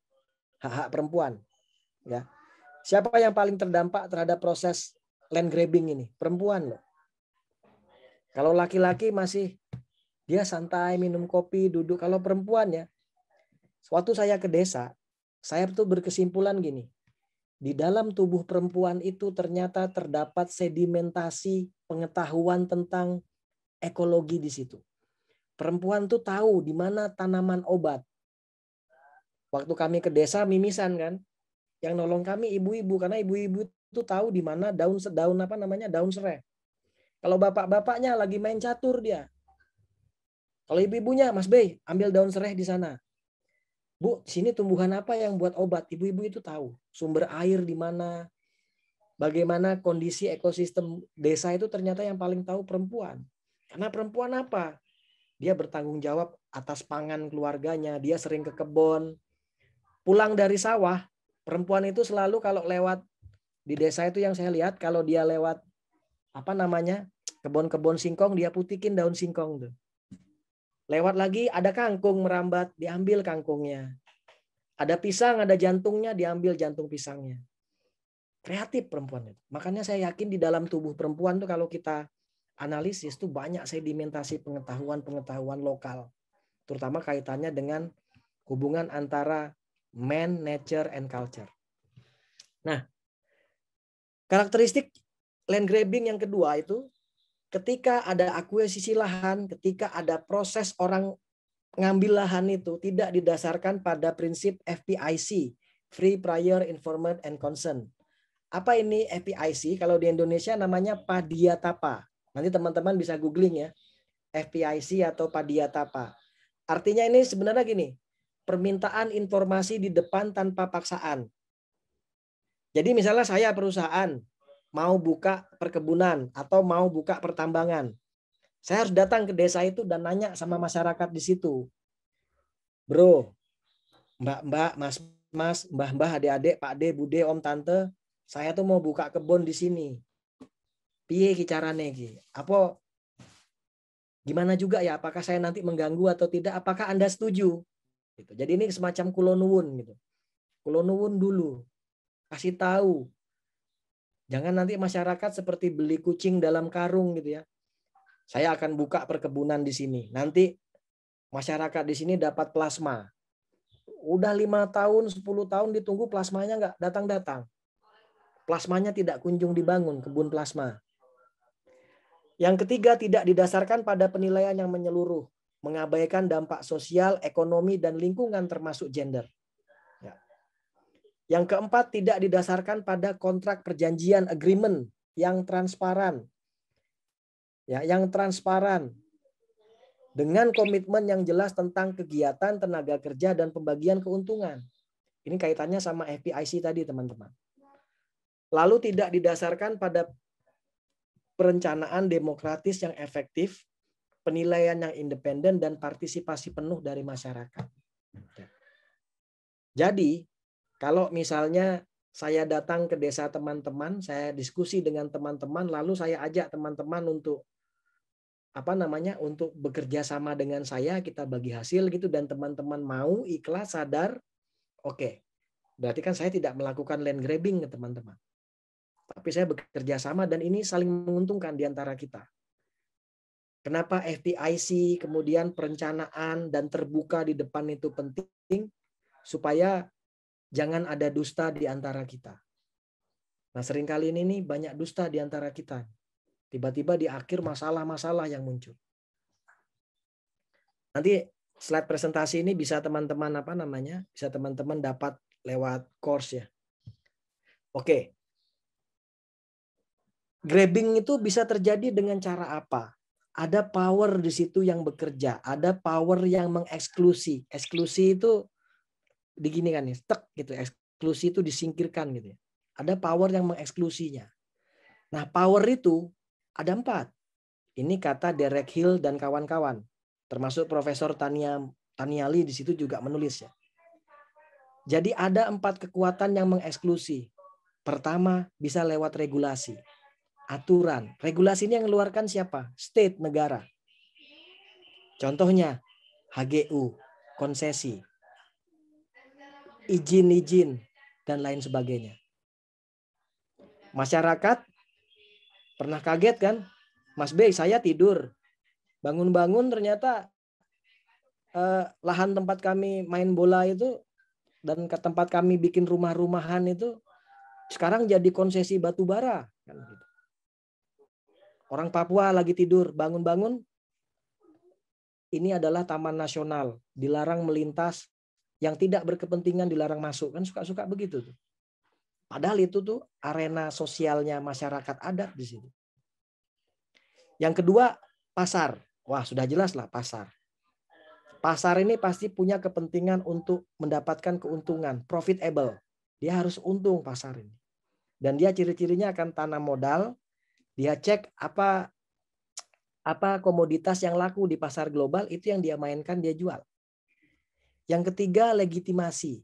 S1: hak-hak perempuan, ya Siapa yang paling terdampak terhadap proses land grabbing ini? Perempuan loh. Kalau laki-laki masih dia santai minum kopi duduk. Kalau perempuan ya, suatu saya ke desa, saya tuh berkesimpulan gini. Di dalam tubuh perempuan itu ternyata terdapat sedimentasi pengetahuan tentang ekologi di situ. Perempuan tuh tahu di mana tanaman obat. Waktu kami ke desa mimisan kan, yang nolong kami ibu-ibu karena ibu-ibu itu tahu di mana daun daun apa namanya daun serai. Kalau bapak-bapaknya lagi main catur dia. Kalau ibu-ibunya, Mas Bey, ambil daun serai di sana. Bu, sini tumbuhan apa yang buat obat? Ibu-ibu itu tahu sumber air di mana, bagaimana kondisi ekosistem desa itu ternyata yang paling tahu perempuan. Karena perempuan apa? Dia bertanggung jawab atas pangan keluarganya, dia sering ke kebun. Pulang dari sawah, Perempuan itu selalu kalau lewat di desa itu yang saya lihat kalau dia lewat apa namanya kebun-kebun singkong dia putikin daun singkong tuh. Lewat lagi ada kangkung merambat diambil kangkungnya. Ada pisang ada jantungnya diambil jantung pisangnya. Kreatif perempuan itu. Makanya saya yakin di dalam tubuh perempuan tuh kalau kita analisis tuh banyak sedimentasi pengetahuan-pengetahuan lokal. Terutama kaitannya dengan hubungan antara man, nature, and culture. Nah, karakteristik land grabbing yang kedua itu ketika ada akuisisi lahan, ketika ada proses orang ngambil lahan itu tidak didasarkan pada prinsip FPIC, Free Prior Informed and Consent). Apa ini FPIC? Kalau di Indonesia namanya Padiatapa. Nanti teman-teman bisa googling ya. FPIC atau Padiatapa. Artinya ini sebenarnya gini, permintaan informasi di depan tanpa paksaan. Jadi misalnya saya perusahaan mau buka perkebunan atau mau buka pertambangan. Saya harus datang ke desa itu dan nanya sama masyarakat di situ. Bro, mbak-mbak, mas-mas, mbah-mbah, adik-adik, pak de, bude, om, tante, saya tuh mau buka kebun di sini. Piye kicarane ki? Apa gimana juga ya apakah saya nanti mengganggu atau tidak? Apakah Anda setuju? Gitu. Jadi ini semacam kulonuwun gitu. Kulonuwun dulu. Kasih tahu. Jangan nanti masyarakat seperti beli kucing dalam karung gitu ya. Saya akan buka perkebunan di sini. Nanti masyarakat di sini dapat plasma. Udah lima tahun, 10 tahun ditunggu plasmanya nggak datang-datang. Plasmanya tidak kunjung dibangun, kebun plasma. Yang ketiga, tidak didasarkan pada penilaian yang menyeluruh mengabaikan dampak sosial, ekonomi, dan lingkungan termasuk gender. Ya. Yang keempat, tidak didasarkan pada kontrak perjanjian agreement yang transparan. Ya, yang transparan dengan komitmen yang jelas tentang kegiatan tenaga kerja dan pembagian keuntungan. Ini kaitannya sama FPIC tadi, teman-teman. Lalu tidak didasarkan pada perencanaan demokratis yang efektif penilaian yang independen dan partisipasi penuh dari masyarakat. Jadi, kalau misalnya saya datang ke desa teman-teman, saya diskusi dengan teman-teman, lalu saya ajak teman-teman untuk apa namanya untuk bekerja sama dengan saya kita bagi hasil gitu dan teman-teman mau ikhlas sadar oke okay, berarti kan saya tidak melakukan land grabbing ke teman-teman tapi saya bekerja sama dan ini saling menguntungkan di antara kita Kenapa FDIC, kemudian perencanaan dan terbuka di depan itu penting supaya jangan ada dusta di antara kita. Nah, seringkali ini nih banyak dusta di antara kita. Tiba-tiba di akhir masalah-masalah yang muncul. Nanti slide presentasi ini bisa teman-teman apa namanya? Bisa teman-teman dapat lewat course ya. Oke. Grabbing itu bisa terjadi dengan cara apa? ada power di situ yang bekerja, ada power yang mengeksklusi. Eksklusi itu digini kan ya, tek gitu. Eksklusi itu disingkirkan gitu ya. Ada power yang mengeksklusinya. Nah, power itu ada empat. Ini kata Derek Hill dan kawan-kawan, termasuk Profesor Tania Taniali di situ juga menulis ya. Jadi ada empat kekuatan yang mengeksklusi. Pertama, bisa lewat regulasi aturan. Regulasi ini yang mengeluarkan siapa? State, negara. Contohnya HGU, konsesi, izin-izin, dan lain sebagainya. Masyarakat pernah kaget kan? Mas B, saya tidur. Bangun-bangun ternyata eh, lahan tempat kami main bola itu dan ke tempat kami bikin rumah-rumahan itu sekarang jadi konsesi batu bara. Kan gitu. Orang Papua lagi tidur, bangun-bangun. Ini adalah taman nasional, dilarang melintas, yang tidak berkepentingan dilarang masuk. Kan suka-suka begitu tuh. Padahal itu tuh arena sosialnya masyarakat adat di sini. Yang kedua, pasar. Wah, sudah jelas lah pasar. Pasar ini pasti punya kepentingan untuk mendapatkan keuntungan, profitable. Dia harus untung pasar ini. Dan dia ciri-cirinya akan tanam modal, dia cek apa apa komoditas yang laku di pasar global itu yang dia mainkan dia jual. Yang ketiga legitimasi.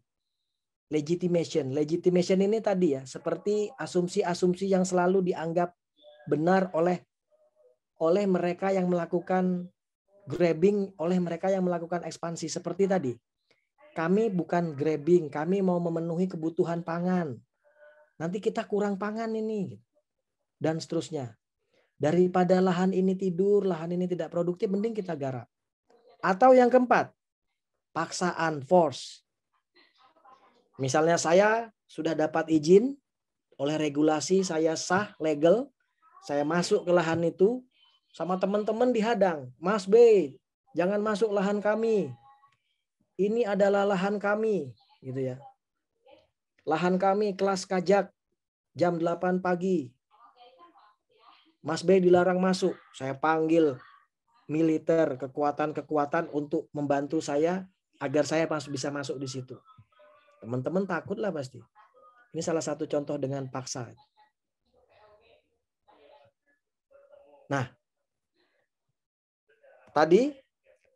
S1: Legitimation. Legitimation ini tadi ya seperti asumsi-asumsi yang selalu dianggap benar oleh oleh mereka yang melakukan grabbing, oleh mereka yang melakukan ekspansi seperti tadi. Kami bukan grabbing, kami mau memenuhi kebutuhan pangan. Nanti kita kurang pangan ini. Gitu dan seterusnya. Daripada lahan ini tidur, lahan ini tidak produktif, mending kita garap. Atau yang keempat, paksaan, force. Misalnya saya sudah dapat izin oleh regulasi, saya sah, legal, saya masuk ke lahan itu, sama teman-teman dihadang. Mas B, jangan masuk lahan kami. Ini adalah lahan kami, gitu ya. Lahan kami kelas kajak jam 8 pagi Mas B dilarang masuk, saya panggil militer, kekuatan-kekuatan untuk membantu saya agar saya masuk bisa masuk di situ. Teman-teman takutlah pasti. Ini salah satu contoh dengan paksa. Nah, tadi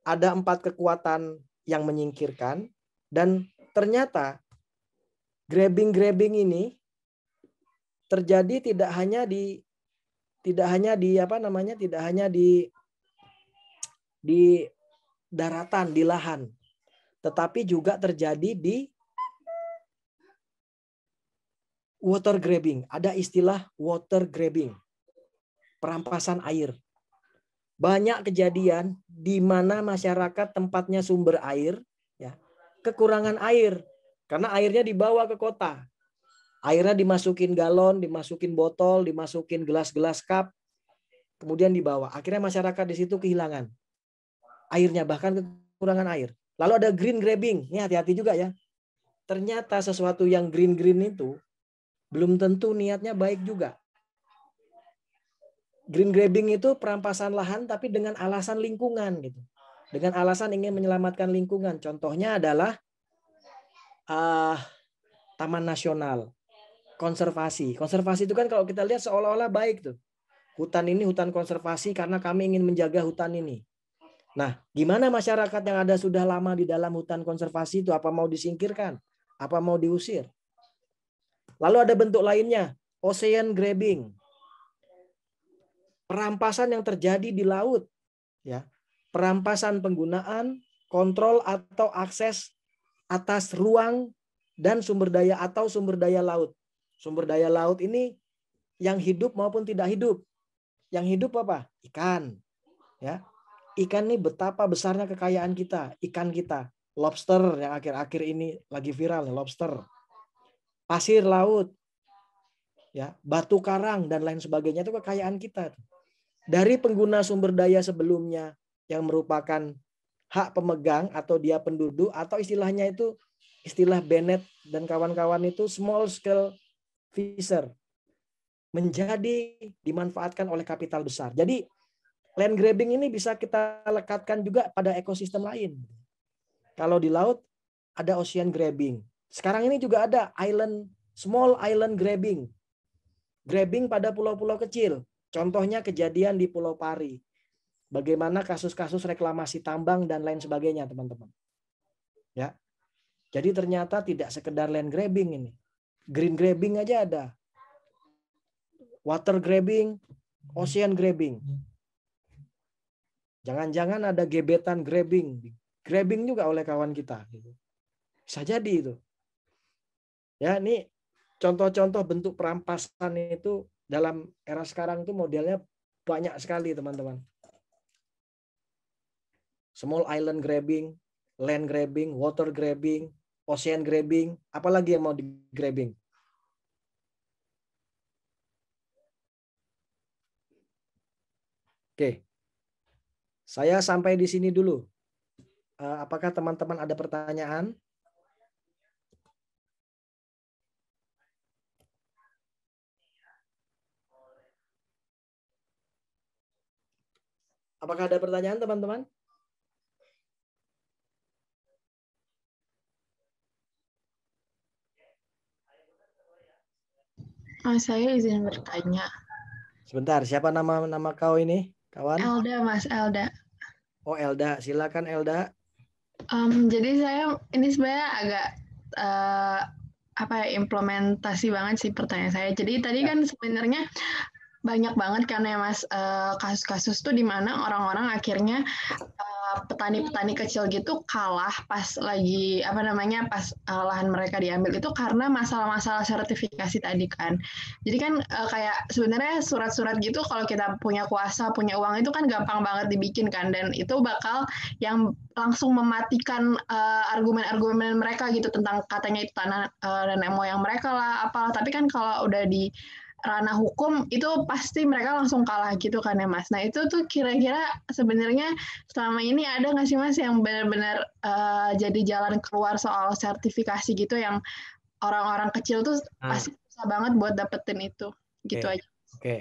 S1: ada empat kekuatan yang menyingkirkan dan ternyata grabbing-grabbing ini terjadi tidak hanya di tidak hanya di apa namanya tidak hanya di di daratan di lahan tetapi juga terjadi di water grabbing ada istilah water grabbing perampasan air banyak kejadian di mana masyarakat tempatnya sumber air ya kekurangan air karena airnya dibawa ke kota Airnya dimasukin galon, dimasukin botol, dimasukin gelas-gelas cup, kemudian dibawa. Akhirnya masyarakat di situ kehilangan airnya, bahkan kekurangan air. Lalu ada green grabbing, ini hati-hati juga ya. Ternyata sesuatu yang green-green itu belum tentu niatnya baik juga. Green grabbing itu perampasan lahan tapi dengan alasan lingkungan gitu. Dengan alasan ingin menyelamatkan lingkungan. Contohnya adalah uh, taman nasional konservasi. Konservasi itu kan kalau kita lihat seolah-olah baik tuh. Hutan ini hutan konservasi karena kami ingin menjaga hutan ini. Nah, gimana masyarakat yang ada sudah lama di dalam hutan konservasi itu apa mau disingkirkan? Apa mau diusir? Lalu ada bentuk lainnya, ocean grabbing. Perampasan yang terjadi di laut, ya. Perampasan penggunaan, kontrol atau akses atas ruang dan sumber daya atau sumber daya laut. Sumber daya laut ini yang hidup maupun tidak hidup. Yang hidup apa? Ikan. Ya. Ikan nih betapa besarnya kekayaan kita, ikan kita. Lobster yang akhir-akhir ini lagi viral nih, lobster. Pasir laut. Ya, batu karang dan lain sebagainya itu kekayaan kita. Dari pengguna sumber daya sebelumnya yang merupakan hak pemegang atau dia penduduk atau istilahnya itu istilah Bennett dan kawan-kawan itu small scale Fisher menjadi dimanfaatkan oleh kapital besar. Jadi land grabbing ini bisa kita lekatkan juga pada ekosistem lain. Kalau di laut ada ocean grabbing. Sekarang ini juga ada island small island grabbing. Grabbing pada pulau-pulau kecil. Contohnya kejadian di Pulau Pari. Bagaimana kasus-kasus reklamasi tambang dan lain sebagainya, teman-teman. Ya. Jadi ternyata tidak sekedar land grabbing ini, Green grabbing aja ada. Water grabbing, ocean grabbing. Jangan-jangan ada gebetan grabbing, grabbing juga oleh kawan kita. Bisa jadi itu. Ya, ini contoh-contoh bentuk perampasan itu dalam era sekarang itu modelnya banyak sekali teman-teman. Small island grabbing, land grabbing, water grabbing, ocean grabbing, apalagi yang mau di grabbing? Oke, saya sampai di sini dulu. Eh, apakah teman-teman ada pertanyaan? Apakah ada pertanyaan teman-teman?
S2: Mas, oh, saya izin bertanya.
S1: Sebentar, siapa nama nama kau ini, kawan? Elda,
S2: Mas Elda.
S1: Oh, Elda, silakan Elda.
S2: Um, jadi saya ini sebenarnya agak uh, apa ya implementasi banget sih pertanyaan saya. Jadi tadi ya. kan sebenarnya banyak banget kan ya mas eh, kasus-kasus tuh mana orang-orang akhirnya eh, petani-petani kecil gitu kalah pas lagi apa namanya pas eh, lahan mereka diambil itu karena masalah-masalah sertifikasi tadi kan jadi kan kayak sebenarnya surat-surat gitu kalau kita punya kuasa punya uang itu kan gampang banget dibikin kan dan itu bakal yang langsung mematikan argumen-argumen uh, mereka gitu tentang katanya itu tanah uh, nenek moyang mereka lah apalah tapi kan kalau udah di ranah hukum itu pasti mereka langsung kalah gitu kan ya Mas. Nah itu tuh kira-kira sebenarnya selama ini ada nggak sih Mas yang benar-benar uh, jadi jalan keluar soal sertifikasi gitu yang orang-orang kecil tuh hmm. pasti susah banget buat dapetin itu gitu aja.
S1: Oke. Okay.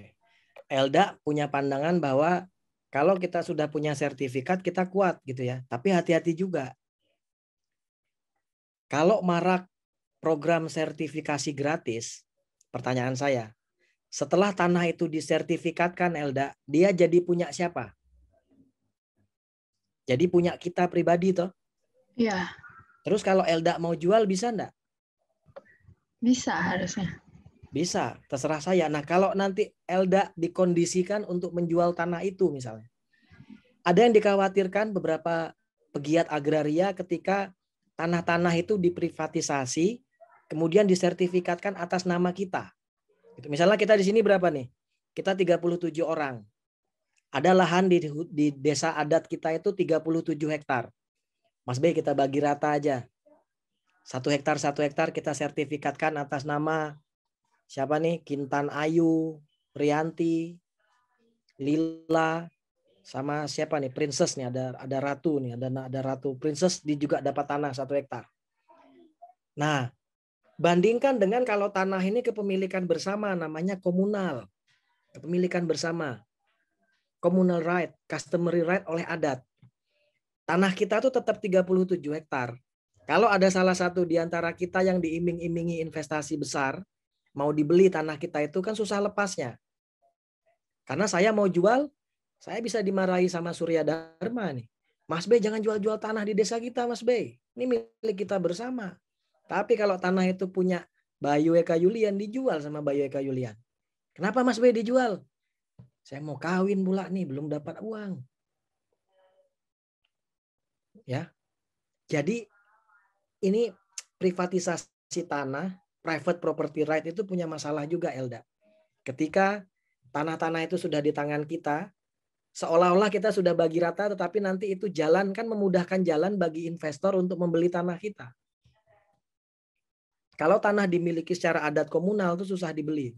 S1: Elda punya pandangan bahwa kalau kita sudah punya sertifikat kita kuat gitu ya. Tapi hati-hati juga. Kalau marak program sertifikasi gratis, pertanyaan saya, setelah tanah itu disertifikatkan Elda, dia jadi punya siapa? Jadi punya kita pribadi toh? Iya. Terus kalau Elda mau jual bisa enggak? Bisa harusnya. Bisa, terserah saya. Nah, kalau nanti Elda dikondisikan untuk menjual tanah itu misalnya. Ada yang dikhawatirkan beberapa pegiat agraria ketika tanah-tanah itu diprivatisasi, kemudian disertifikatkan atas nama kita. Gitu. Misalnya kita di sini berapa nih? Kita 37 orang. Ada lahan di, di desa adat kita itu 37 hektar. Mas B kita bagi rata aja. Satu hektar satu hektar kita sertifikatkan atas nama siapa nih? Kintan Ayu, Rianti, Lila, sama siapa nih princess nih ada ada ratu nih ada ada ratu princess di juga dapat tanah satu hektar nah Bandingkan dengan kalau tanah ini kepemilikan bersama, namanya komunal. Kepemilikan bersama. komunal right, customary right oleh adat. Tanah kita tuh tetap 37 hektar. Kalau ada salah satu di antara kita yang diiming-imingi investasi besar, mau dibeli tanah kita itu kan susah lepasnya. Karena saya mau jual, saya bisa dimarahi sama Surya Dharma nih. Mas B jangan jual-jual tanah di desa kita Mas B. Ini milik kita bersama. Tapi kalau tanah itu punya Bayu Eka Yulian dijual sama Bayu Eka Yulian. Kenapa Mas B dijual? Saya mau kawin pula nih, belum dapat uang. Ya. Jadi ini privatisasi tanah, private property right itu punya masalah juga Elda. Ketika tanah-tanah itu sudah di tangan kita, seolah-olah kita sudah bagi rata tetapi nanti itu jalan kan memudahkan jalan bagi investor untuk membeli tanah kita. Kalau tanah dimiliki secara adat komunal itu susah dibeli.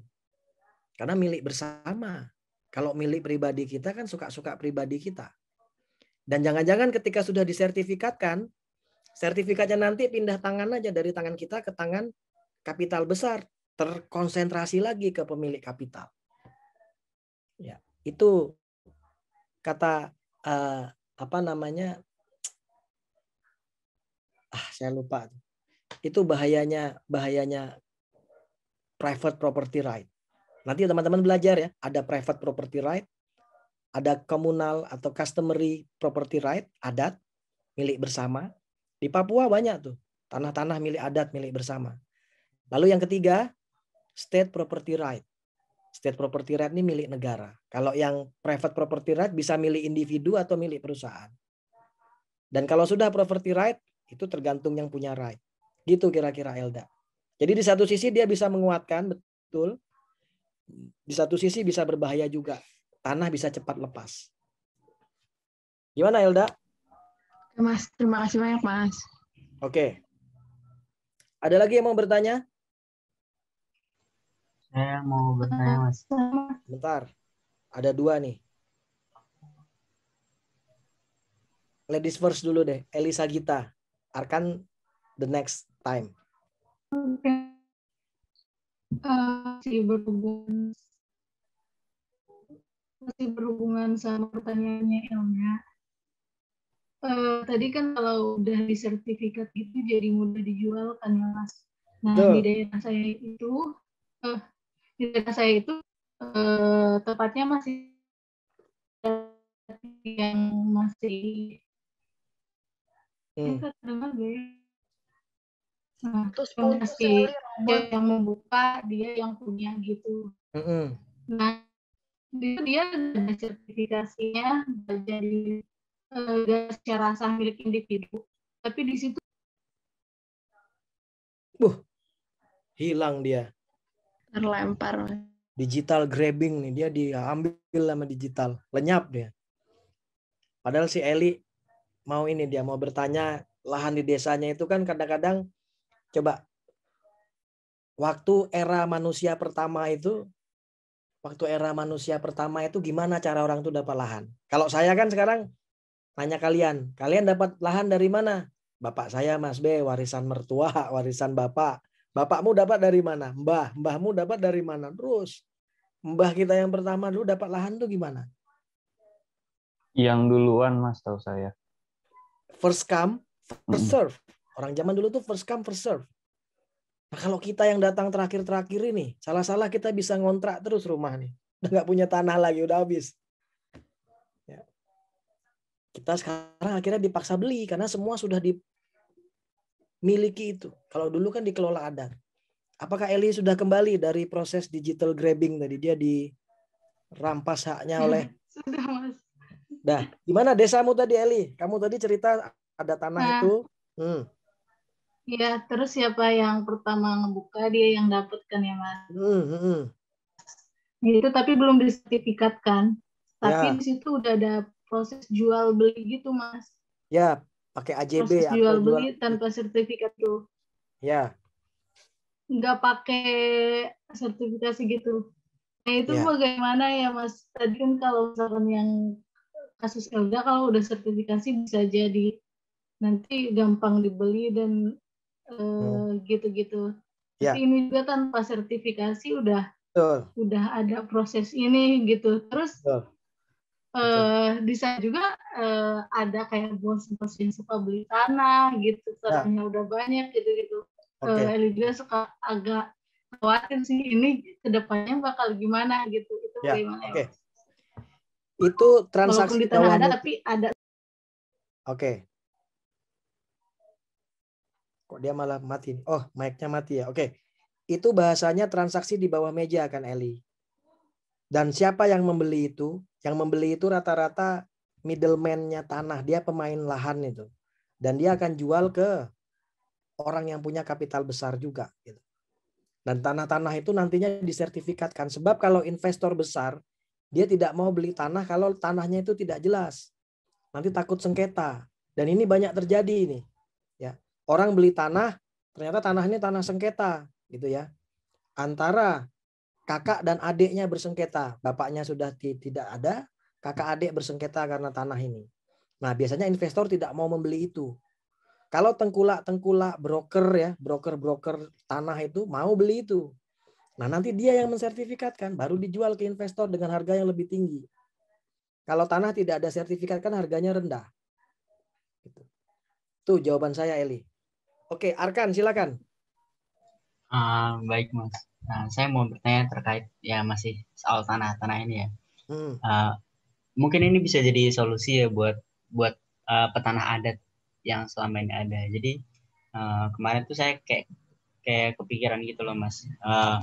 S1: Karena milik bersama. Kalau milik pribadi kita kan suka-suka pribadi kita. Dan jangan-jangan ketika sudah disertifikatkan, sertifikatnya nanti pindah tangan aja dari tangan kita ke tangan kapital besar, terkonsentrasi lagi ke pemilik kapital. Ya, itu kata uh, apa namanya? Ah, saya lupa itu bahayanya bahayanya private property right. Nanti teman-teman belajar ya, ada private property right, ada komunal atau customary property right, adat milik bersama. Di Papua banyak tuh, tanah-tanah milik adat milik bersama. Lalu yang ketiga, state property right. State property right ini milik negara. Kalau yang private property right bisa milik individu atau milik perusahaan. Dan kalau sudah property right, itu tergantung yang punya right. Gitu kira-kira Elda. Jadi di satu sisi dia bisa menguatkan betul. Di satu sisi bisa berbahaya juga. Tanah bisa cepat lepas. Gimana Elda? Mas, terima kasih banyak Mas. Oke. Ada lagi yang mau bertanya? Saya mau bertanya Mas. Bentar. Ada dua nih. Ladies first dulu deh. Elisa Gita. Arkan the next time?
S2: Okay. Uh, eh, masih berhubungan masih berhubungan sama pertanyaannya Elnya. Uh, tadi kan kalau udah di sertifikat itu jadi mudah dijual kan ya Mas. Nah Duh. Eh, di daerah saya itu uh, di daerah saya itu uh, tepatnya masih yang masih hmm. Nah, terus pasti dia yang membuka, dia yang punya gitu. Mm -hmm. Nah, itu dia ada sertifikasinya jadi uh, secara sah milik individu. Tapi di situ
S1: Buh, hilang dia.
S2: Terlempar.
S1: Digital grabbing nih, dia diambil sama digital. Lenyap dia. Padahal si Eli mau ini dia mau bertanya lahan di desanya itu kan kadang-kadang Coba waktu era manusia pertama itu waktu era manusia pertama itu gimana cara orang itu dapat lahan? Kalau saya kan sekarang tanya kalian, kalian dapat lahan dari mana? Bapak saya Mas B, warisan mertua, <laughs> warisan bapak. Bapakmu dapat dari mana? Mbah, mbahmu dapat dari mana? Terus mbah kita yang pertama dulu dapat lahan tuh gimana?
S3: Yang duluan Mas tahu saya.
S1: First come, first serve. Orang zaman dulu tuh first come first serve. Nah, kalau kita yang datang terakhir-terakhir ini, salah-salah kita bisa ngontrak terus rumah nih. Udah <laughs> nggak punya tanah lagi, udah habis. Ya. Kita sekarang akhirnya dipaksa beli karena semua sudah dimiliki itu. Kalau dulu kan dikelola adat. Apakah Eli sudah kembali dari proses digital grabbing tadi? Dia dirampas haknya hmm, oleh...
S2: Sudah, Mas.
S1: Dah, gimana desamu tadi Eli? Kamu tadi cerita ada tanah nah. itu. Hmm.
S2: Iya, terus siapa yang pertama ngebuka dia yang dapat kan ya mas?
S1: Mm -hmm. hmm. Ya
S2: itu tapi belum disertifikatkan, tapi yeah. di situ udah ada proses jual beli gitu mas?
S1: Ya, pakai AJB. Proses jual beli jual...
S2: tanpa sertifikat tuh. Ya. Nggak pakai sertifikasi gitu. Nah itu yeah. bagaimana ya mas? Tadi kan kalau misalkan yang kasus Elda kalau udah sertifikasi bisa jadi nanti gampang dibeli dan gitu gitu-gitu. Ya. ini juga tanpa sertifikasi udah Betul. udah ada proses ini gitu. Terus Betul. Uh, di sana juga uh, ada kayak bos-bos yang suka beli tanah gitu, ya. tanahnya ya. udah banyak gitu-gitu. Okay. Uh, juga suka agak khawatir sih ini kedepannya bakal gimana gitu. Itu ya. gimana? Ya? Okay.
S1: Itu transaksi tanah ada tapi ada. Oke, Kok dia malah mati? Oh, mic-nya mati ya. Oke. Itu bahasanya transaksi di bawah meja kan Eli. Dan siapa yang membeli itu? Yang membeli itu rata-rata middleman-nya tanah, dia pemain lahan itu. Dan dia akan jual ke orang yang punya kapital besar juga gitu. Dan tanah-tanah itu nantinya disertifikatkan sebab kalau investor besar dia tidak mau beli tanah kalau tanahnya itu tidak jelas. Nanti takut sengketa. Dan ini banyak terjadi ini orang beli tanah, ternyata tanah ini tanah sengketa, gitu ya. Antara kakak dan adiknya bersengketa, bapaknya sudah tidak ada, kakak adik bersengketa karena tanah ini. Nah, biasanya investor tidak mau membeli itu. Kalau tengkulak-tengkulak broker ya, broker-broker tanah itu mau beli itu. Nah, nanti dia yang mensertifikatkan, baru dijual ke investor dengan harga yang lebih tinggi. Kalau tanah tidak ada sertifikat kan harganya rendah. Itu jawaban saya Eli. Oke, Arkan silakan.
S4: Uh, baik mas. Nah, saya mau bertanya terkait
S1: ya masih soal tanah-tanah
S4: ini ya. Hmm. Uh, mungkin ini bisa jadi solusi ya buat buat uh, petanah adat yang selama ini ada. Jadi uh, kemarin tuh saya kayak kayak kepikiran gitu loh mas. Uh,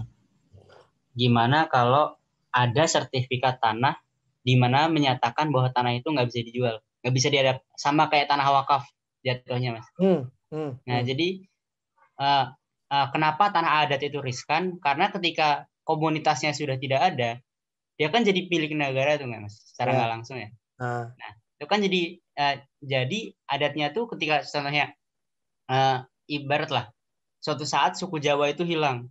S4: gimana kalau ada sertifikat tanah di mana menyatakan bahwa tanah itu nggak bisa dijual, nggak bisa diadap sama kayak tanah wakaf jatuhnya mas. Hmm. Hmm. Nah, hmm. jadi uh, uh, kenapa tanah adat itu riskan? Karena ketika komunitasnya sudah tidak ada, dia kan jadi milik negara tuh nggak mas? Secara ya. nggak yeah. langsung ya. Uh. Nah, itu kan jadi uh, jadi adatnya tuh ketika contohnya uh, ibarat lah, suatu saat suku Jawa itu hilang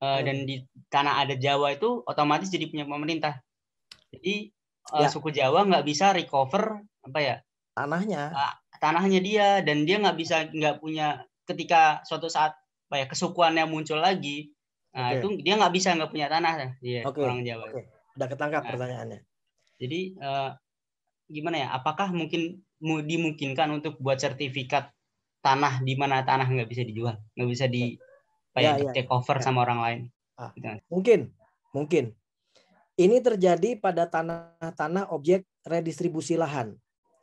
S4: uh, hmm. dan di tanah adat Jawa itu otomatis jadi punya pemerintah. Jadi uh, ya. suku Jawa nggak bisa recover apa ya? Tanahnya. Uh, tanahnya dia dan dia nggak bisa nggak punya ketika suatu saat apa ya kesukuan muncul lagi nah itu dia nggak bisa nggak punya tanah dia kan? okay. orang Jawa okay. udah ketangkap nah, pertanyaannya jadi uh, gimana ya apakah mungkin dimungkinkan untuk buat sertifikat tanah di mana tanah nggak bisa dijual nggak bisa di apa ya, ya, ya. take over ya. sama orang lain ah. gitu. Kan?
S1: mungkin mungkin ini terjadi pada tanah-tanah objek redistribusi lahan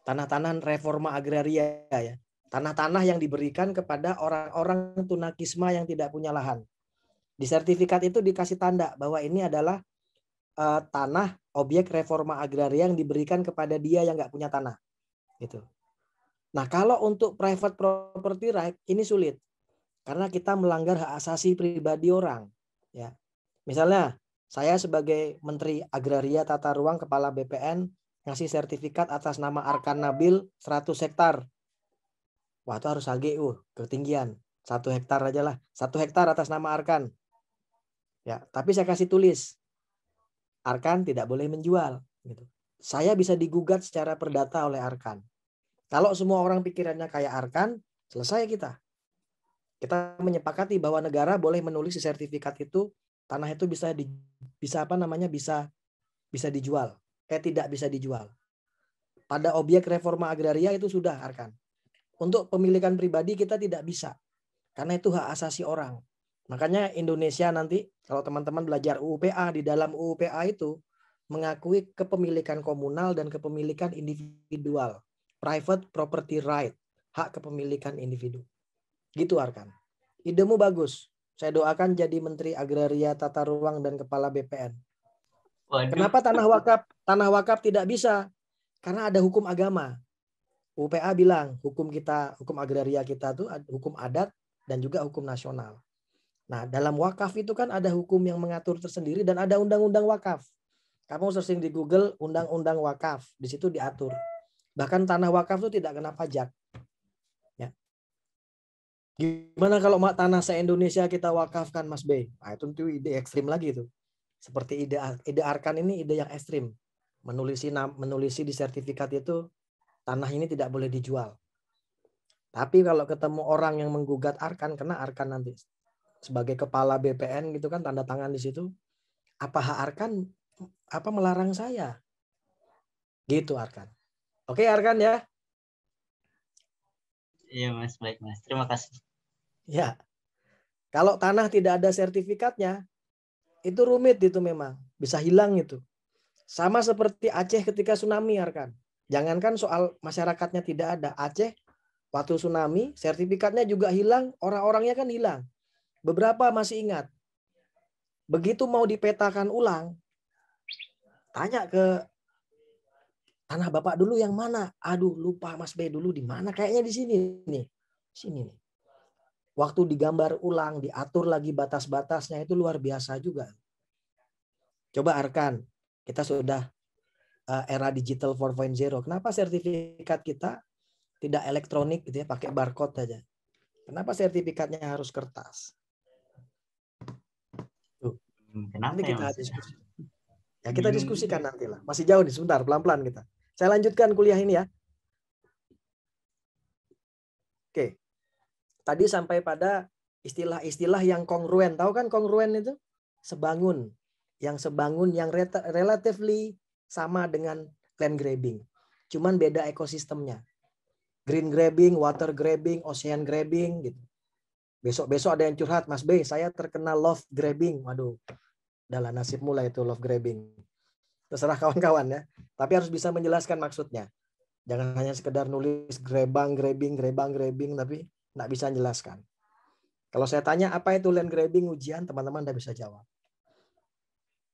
S1: tanah-tanah reforma agraria ya. Tanah-tanah yang diberikan kepada orang-orang tunakisma yang tidak punya lahan. Di sertifikat itu dikasih tanda bahwa ini adalah uh, tanah objek reforma agraria yang diberikan kepada dia yang nggak punya tanah. Gitu. Nah, kalau untuk private property right ini sulit karena kita melanggar hak asasi pribadi orang, ya. Misalnya, saya sebagai Menteri Agraria Tata Ruang Kepala BPN ngasih sertifikat atas nama Arkan Nabil 100 hektar. Wah, itu harus HGU, uh, ketinggian. Satu hektar aja lah. Satu hektar atas nama Arkan. Ya, tapi saya kasih tulis. Arkan tidak boleh menjual. Gitu. Saya bisa digugat secara perdata oleh Arkan. Kalau semua orang pikirannya kayak Arkan, selesai kita. Kita menyepakati bahwa negara boleh menulis sertifikat itu tanah itu bisa di, bisa apa namanya bisa bisa dijual eh tidak bisa dijual. Pada obyek reforma agraria itu sudah Arkan. Untuk pemilikan pribadi kita tidak bisa. Karena itu hak asasi orang. Makanya Indonesia nanti kalau teman-teman belajar UUPA di dalam UUPA itu mengakui kepemilikan komunal dan kepemilikan individual, private property right, hak kepemilikan individu. Gitu Arkan. Idemu bagus. Saya doakan jadi Menteri Agraria Tata Ruang dan Kepala BPN.
S4: Waduh. Kenapa tanah
S1: wakaf tanah wakaf tidak bisa? Karena ada hukum agama. UPA bilang hukum kita, hukum agraria kita tuh hukum adat dan juga hukum nasional. Nah, dalam wakaf itu kan ada hukum yang mengatur tersendiri dan ada undang-undang wakaf. Kamu searching di Google undang-undang wakaf, di situ diatur. Bahkan tanah wakaf itu tidak kena pajak. Ya. Gimana kalau tanah se-Indonesia kita wakafkan, Mas B? Nah, itu ide ekstrim lagi itu. Seperti ide ide Arkan ini ide yang ekstrim. Menulisi menulisi di sertifikat itu tanah ini tidak boleh dijual. Tapi kalau ketemu orang yang menggugat Arkan, kena Arkan nanti sebagai kepala BPN gitu kan tanda tangan di situ. Apa hak Arkan? Apa melarang saya? Gitu Arkan. Oke Arkan ya. Iya mas, baik mas. Terima kasih. Ya. Kalau tanah tidak ada sertifikatnya, itu rumit itu memang. Bisa hilang itu. Sama seperti Aceh ketika tsunami, Arkan. Jangankan soal masyarakatnya tidak ada. Aceh waktu tsunami, sertifikatnya juga hilang, orang-orangnya kan hilang. Beberapa masih ingat. Begitu mau dipetakan ulang, tanya ke tanah bapak dulu yang mana? Aduh, lupa Mas B dulu di mana? Kayaknya di sini nih. Sini nih waktu digambar ulang, diatur lagi batas-batasnya itu luar biasa juga. Coba Arkan, kita sudah eh, era digital 4.0. Kenapa sertifikat kita tidak elektronik gitu ya, pakai barcode aja? Kenapa sertifikatnya harus kertas? Hmm, kenapa nanti ya, kita ya, diskusi. Ya kita hmm. diskusikan nanti lah. Masih jauh nih, sebentar, pelan-pelan kita. Saya lanjutkan kuliah ini ya. Oke. Tadi sampai pada istilah-istilah yang kongruen. Tahu kan kongruen itu? Sebangun. Yang sebangun yang relatively sama dengan land grabbing. Cuman beda ekosistemnya. Green grabbing, water grabbing, ocean grabbing gitu. Besok-besok ada yang curhat, Mas B, saya terkena love grabbing. Waduh, dalam nasib mulai itu love grabbing. Terserah kawan-kawan ya. Tapi harus bisa menjelaskan maksudnya. Jangan hanya sekedar nulis grebang, grabbing, grebang, grabbing, tapi Nggak bisa menjelaskan. Kalau saya tanya apa itu land grabbing ujian, teman-teman nggak bisa jawab.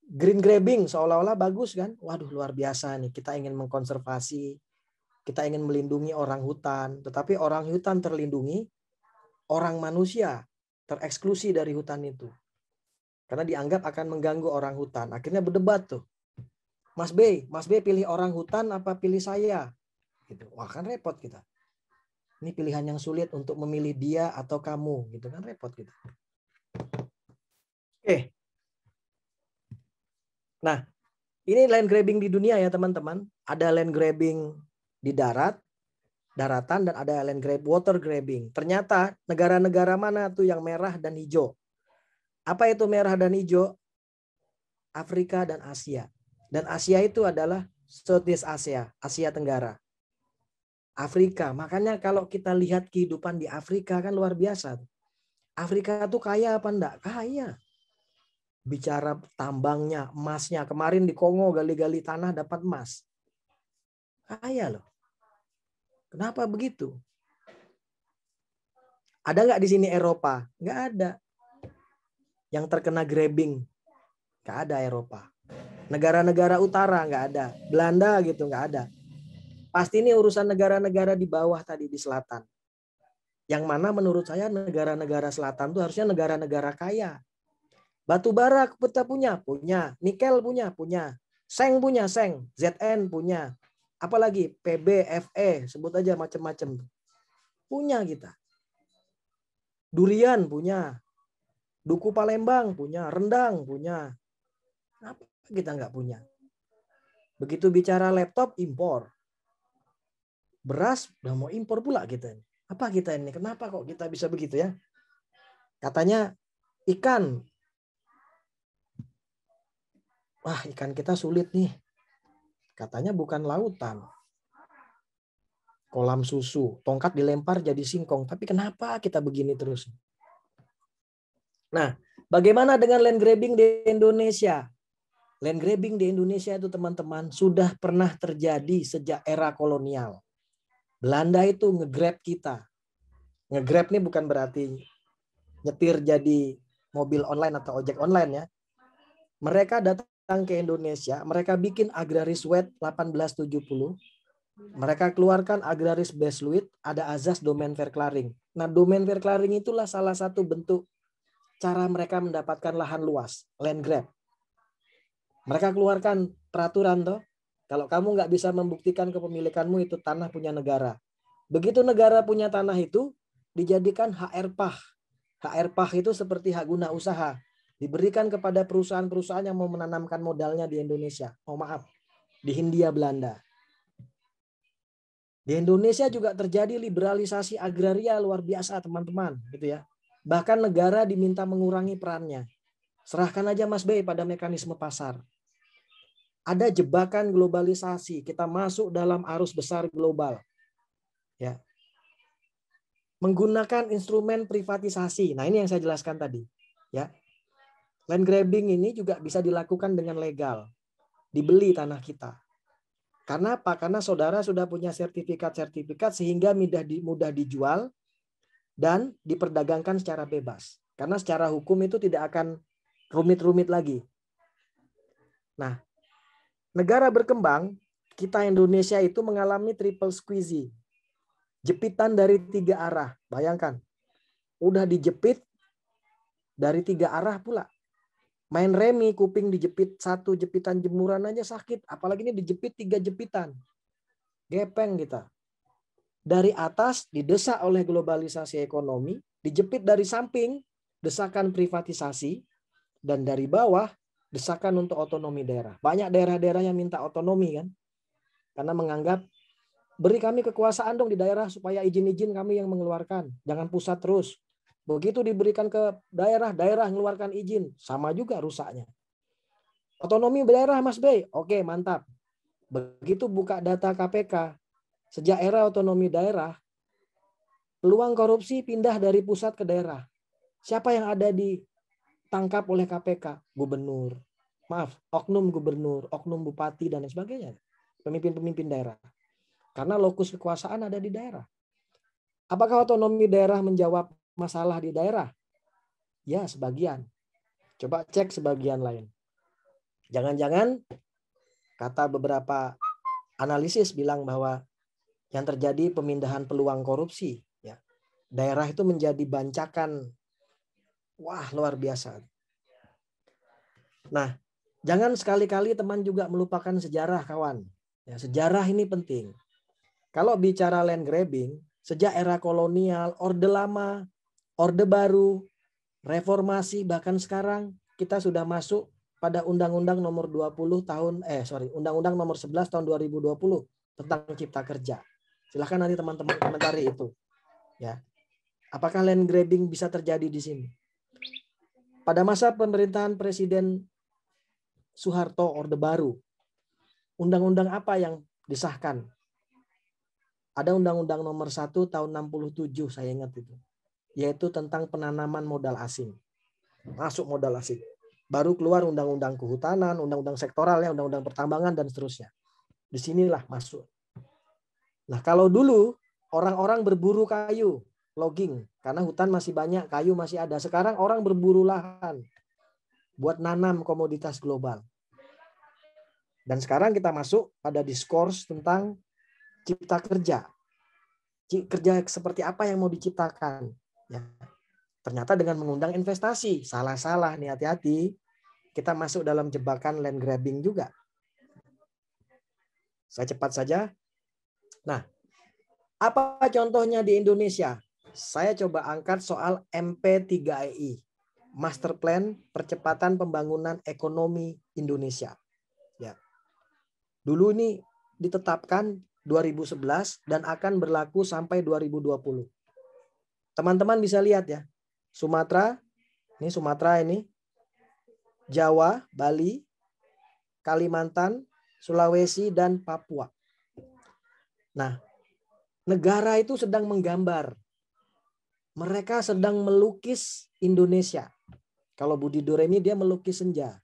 S1: Green grabbing seolah-olah bagus kan? Waduh luar biasa nih. Kita ingin mengkonservasi, kita ingin melindungi orang hutan. Tetapi orang hutan terlindungi, orang manusia tereksklusi dari hutan itu. Karena dianggap akan mengganggu orang hutan. Akhirnya berdebat tuh. Mas B, Mas B pilih orang hutan apa pilih saya? Gitu. Wah kan repot kita. Ini pilihan yang sulit untuk memilih dia atau kamu, gitu kan repot gitu. Oke. Nah, ini land grabbing di dunia ya teman-teman. Ada land grabbing di darat, daratan dan ada land grab water grabbing. Ternyata negara-negara mana tuh yang merah dan hijau? Apa itu merah dan hijau? Afrika dan Asia. Dan Asia itu adalah Southeast Asia, Asia Tenggara. Afrika. Makanya kalau kita lihat kehidupan di Afrika kan luar biasa. Afrika tuh kaya apa enggak? Kaya. Bicara tambangnya, emasnya. Kemarin di Kongo gali-gali tanah dapat emas. Kaya loh. Kenapa begitu? Ada nggak di sini Eropa? Nggak ada. Yang terkena grabbing? Nggak ada Eropa. Negara-negara utara nggak ada. Belanda gitu nggak ada. Pasti ini urusan negara-negara di bawah tadi di selatan. Yang mana menurut saya negara-negara selatan itu harusnya negara-negara kaya. Batu bara kita punya, punya. Nikel punya, punya. Seng punya, Seng. ZN punya. Apalagi PB, FE, sebut aja macam-macam. Punya kita. Durian punya. Duku Palembang punya, rendang punya. Apa kita nggak punya? Begitu bicara laptop, impor beras udah mau impor pula kita ini. Apa kita ini? Kenapa kok kita bisa begitu ya? Katanya ikan. Wah, ikan kita sulit nih. Katanya bukan lautan. Kolam susu, tongkat dilempar jadi singkong. Tapi kenapa kita begini terus? Nah, bagaimana dengan land grabbing di Indonesia? Land grabbing di Indonesia itu teman-teman sudah pernah terjadi sejak era kolonial. Belanda itu ngegrab kita. Ngegrab nih bukan berarti nyetir jadi mobil online atau ojek online ya. Mereka datang ke Indonesia, mereka bikin agraris wet 1870. Mereka keluarkan agraris besluit, ada azas domain verklaring. Nah, domain verklaring itulah salah satu bentuk cara mereka mendapatkan lahan luas, land grab. Mereka keluarkan peraturan toh kalau kamu nggak bisa membuktikan kepemilikanmu itu tanah punya negara. Begitu negara punya tanah itu dijadikan HR Pah. HR Pah itu seperti hak guna usaha. Diberikan kepada perusahaan-perusahaan yang mau menanamkan modalnya di Indonesia. Oh maaf, di Hindia Belanda. Di Indonesia juga terjadi liberalisasi agraria luar biasa, teman-teman, gitu ya. Bahkan negara diminta mengurangi perannya. Serahkan aja Mas Bey pada mekanisme pasar ada jebakan globalisasi. Kita masuk dalam arus besar global. Ya. Menggunakan instrumen privatisasi. Nah, ini yang saya jelaskan tadi, ya. Land grabbing ini juga bisa dilakukan dengan legal. Dibeli tanah kita. Karena apa? Karena saudara sudah punya sertifikat-sertifikat sehingga mudah, di, mudah dijual dan diperdagangkan secara bebas. Karena secara hukum itu tidak akan rumit-rumit lagi. Nah, negara berkembang, kita Indonesia itu mengalami triple squeeze. Jepitan dari tiga arah. Bayangkan. Udah dijepit dari tiga arah pula. Main remi, kuping dijepit satu jepitan jemuran aja sakit. Apalagi ini dijepit tiga jepitan. Gepeng kita. Dari atas didesak oleh globalisasi ekonomi, dijepit dari samping, desakan privatisasi, dan dari bawah desakan untuk otonomi daerah. Banyak daerah-daerah yang minta otonomi kan. Karena menganggap beri kami kekuasaan dong di daerah supaya izin-izin kami yang mengeluarkan. Jangan pusat terus. Begitu diberikan ke daerah, daerah mengeluarkan izin. Sama juga rusaknya. Otonomi daerah Mas Bay Oke, mantap. Begitu buka data KPK, sejak era otonomi daerah, peluang korupsi pindah dari pusat ke daerah. Siapa yang ada di tangkap oleh KPK? Gubernur, maaf, oknum gubernur, oknum bupati dan lain sebagainya, pemimpin-pemimpin daerah. Karena lokus kekuasaan ada di daerah. Apakah otonomi daerah menjawab masalah di daerah? Ya, sebagian. Coba cek sebagian lain. Jangan-jangan kata beberapa analisis bilang bahwa yang terjadi pemindahan peluang korupsi, ya. Daerah itu menjadi bancakan wah luar biasa. Nah, Jangan sekali-kali teman juga melupakan sejarah, kawan. Ya, sejarah ini penting. Kalau bicara land grabbing, sejak era kolonial, Orde Lama, Orde Baru, Reformasi, bahkan sekarang kita sudah masuk pada Undang-Undang Nomor 20 tahun eh sorry Undang-Undang Nomor 11 tahun 2020 tentang Cipta Kerja. Silahkan nanti teman-teman komentari itu. Ya, apakah land grabbing bisa terjadi di sini? Pada masa pemerintahan Presiden Soeharto Orde Baru. Undang-undang apa yang disahkan? Ada Undang-Undang Nomor 1 tahun 67 saya ingat itu, yaitu tentang penanaman modal asing. Masuk modal asing. Baru keluar Undang-Undang Kehutanan, Undang-Undang Sektoral, ya, Undang-Undang Pertambangan dan seterusnya. Disinilah masuk. Nah kalau dulu orang-orang berburu kayu, logging, karena hutan masih banyak, kayu masih ada. Sekarang orang berburu lahan, buat nanam komoditas global. Dan sekarang kita masuk pada diskurs tentang cipta kerja. Kerja seperti apa yang mau diciptakan? Ya. Ternyata dengan mengundang investasi, salah-salah nih hati-hati. Kita masuk dalam jebakan land grabbing juga. Saya cepat saja. Nah, apa contohnya di Indonesia? Saya coba angkat soal MP3EI. Master Plan Percepatan Pembangunan Ekonomi Indonesia. Ya. Dulu ini ditetapkan 2011 dan akan berlaku sampai 2020. Teman-teman bisa lihat ya. Sumatera, ini Sumatera ini. Jawa, Bali, Kalimantan, Sulawesi dan Papua. Nah, negara itu sedang menggambar. Mereka sedang melukis Indonesia. Kalau Budi Doremi dia melukis senja.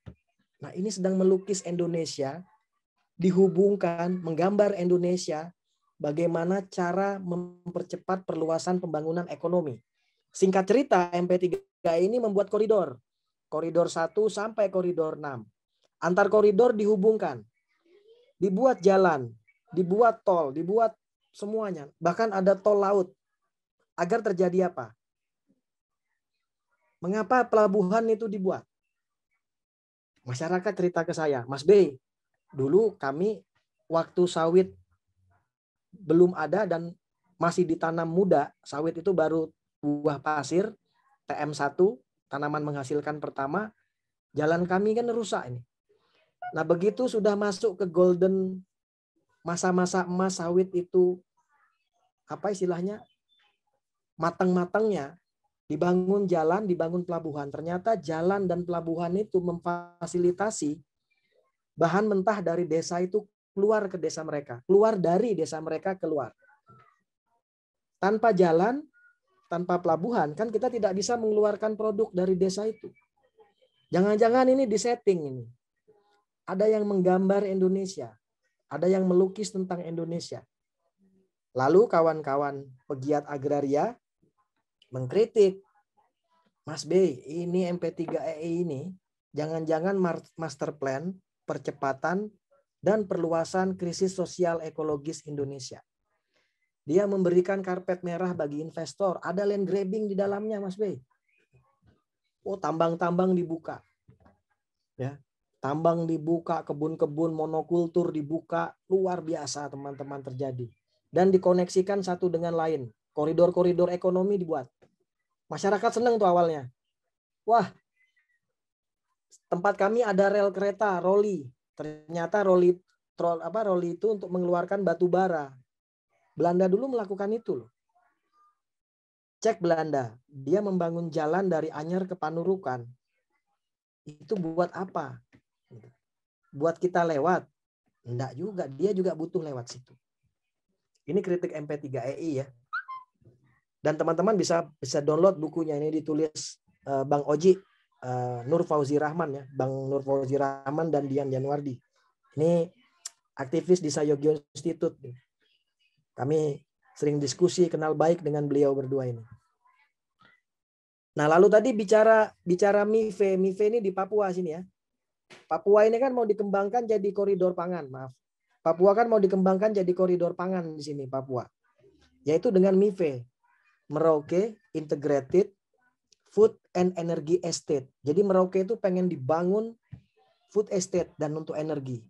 S1: Nah, ini sedang melukis Indonesia dihubungkan menggambar Indonesia bagaimana cara mempercepat perluasan pembangunan ekonomi. Singkat cerita, MP3 ini membuat koridor. Koridor 1 sampai koridor 6. Antar koridor dihubungkan. Dibuat jalan, dibuat tol, dibuat semuanya. Bahkan ada tol laut. Agar terjadi apa? Mengapa pelabuhan itu dibuat? Masyarakat cerita ke saya, Mas B, dulu kami waktu sawit belum ada dan masih ditanam muda, sawit itu baru buah pasir, TM1, tanaman menghasilkan pertama, jalan kami kan rusak ini. Nah begitu sudah masuk ke golden masa-masa emas sawit itu apa istilahnya matang-matangnya dibangun jalan, dibangun pelabuhan. Ternyata jalan dan pelabuhan itu memfasilitasi bahan mentah dari desa itu keluar ke desa mereka, keluar dari desa mereka keluar. Tanpa jalan, tanpa pelabuhan, kan kita tidak bisa mengeluarkan produk dari desa itu. Jangan-jangan ini disetting ini. Ada yang menggambar Indonesia, ada yang melukis tentang Indonesia. Lalu kawan-kawan pegiat agraria mengkritik Mas B ini mp 3 EE ini jangan-jangan master plan percepatan dan perluasan krisis sosial ekologis Indonesia. Dia memberikan karpet merah bagi investor. Ada land grabbing di dalamnya, Mas B. Oh, tambang-tambang dibuka. Ya, tambang dibuka, kebun-kebun monokultur dibuka, luar biasa teman-teman terjadi. Dan dikoneksikan satu dengan lain. Koridor-koridor ekonomi dibuat. Masyarakat seneng tuh awalnya. Wah, tempat kami ada rel kereta, roli. Ternyata roli troll apa roli itu untuk mengeluarkan batu bara. Belanda dulu melakukan itu loh. Cek Belanda, dia membangun jalan dari Anyer ke Panurukan. Itu buat apa? Buat kita lewat? Enggak juga, dia juga butuh lewat situ. Ini kritik MP3EI ya. Dan teman-teman bisa bisa download bukunya ini ditulis uh, Bang Oji uh, Nur Fauzi Rahman ya, Bang Nur Fauzi Rahman dan Dian Januardi. Ini aktivis di Sayogyo Institute. Kami sering diskusi kenal baik dengan beliau berdua ini. Nah, lalu tadi bicara bicara MIFE, MIFE ini di Papua sini ya. Papua ini kan mau dikembangkan jadi koridor pangan, maaf. Papua kan mau dikembangkan jadi koridor pangan di sini Papua. Yaitu dengan MIFE. Merauke Integrated Food and Energy Estate. Jadi Merauke itu pengen dibangun food estate dan untuk energi.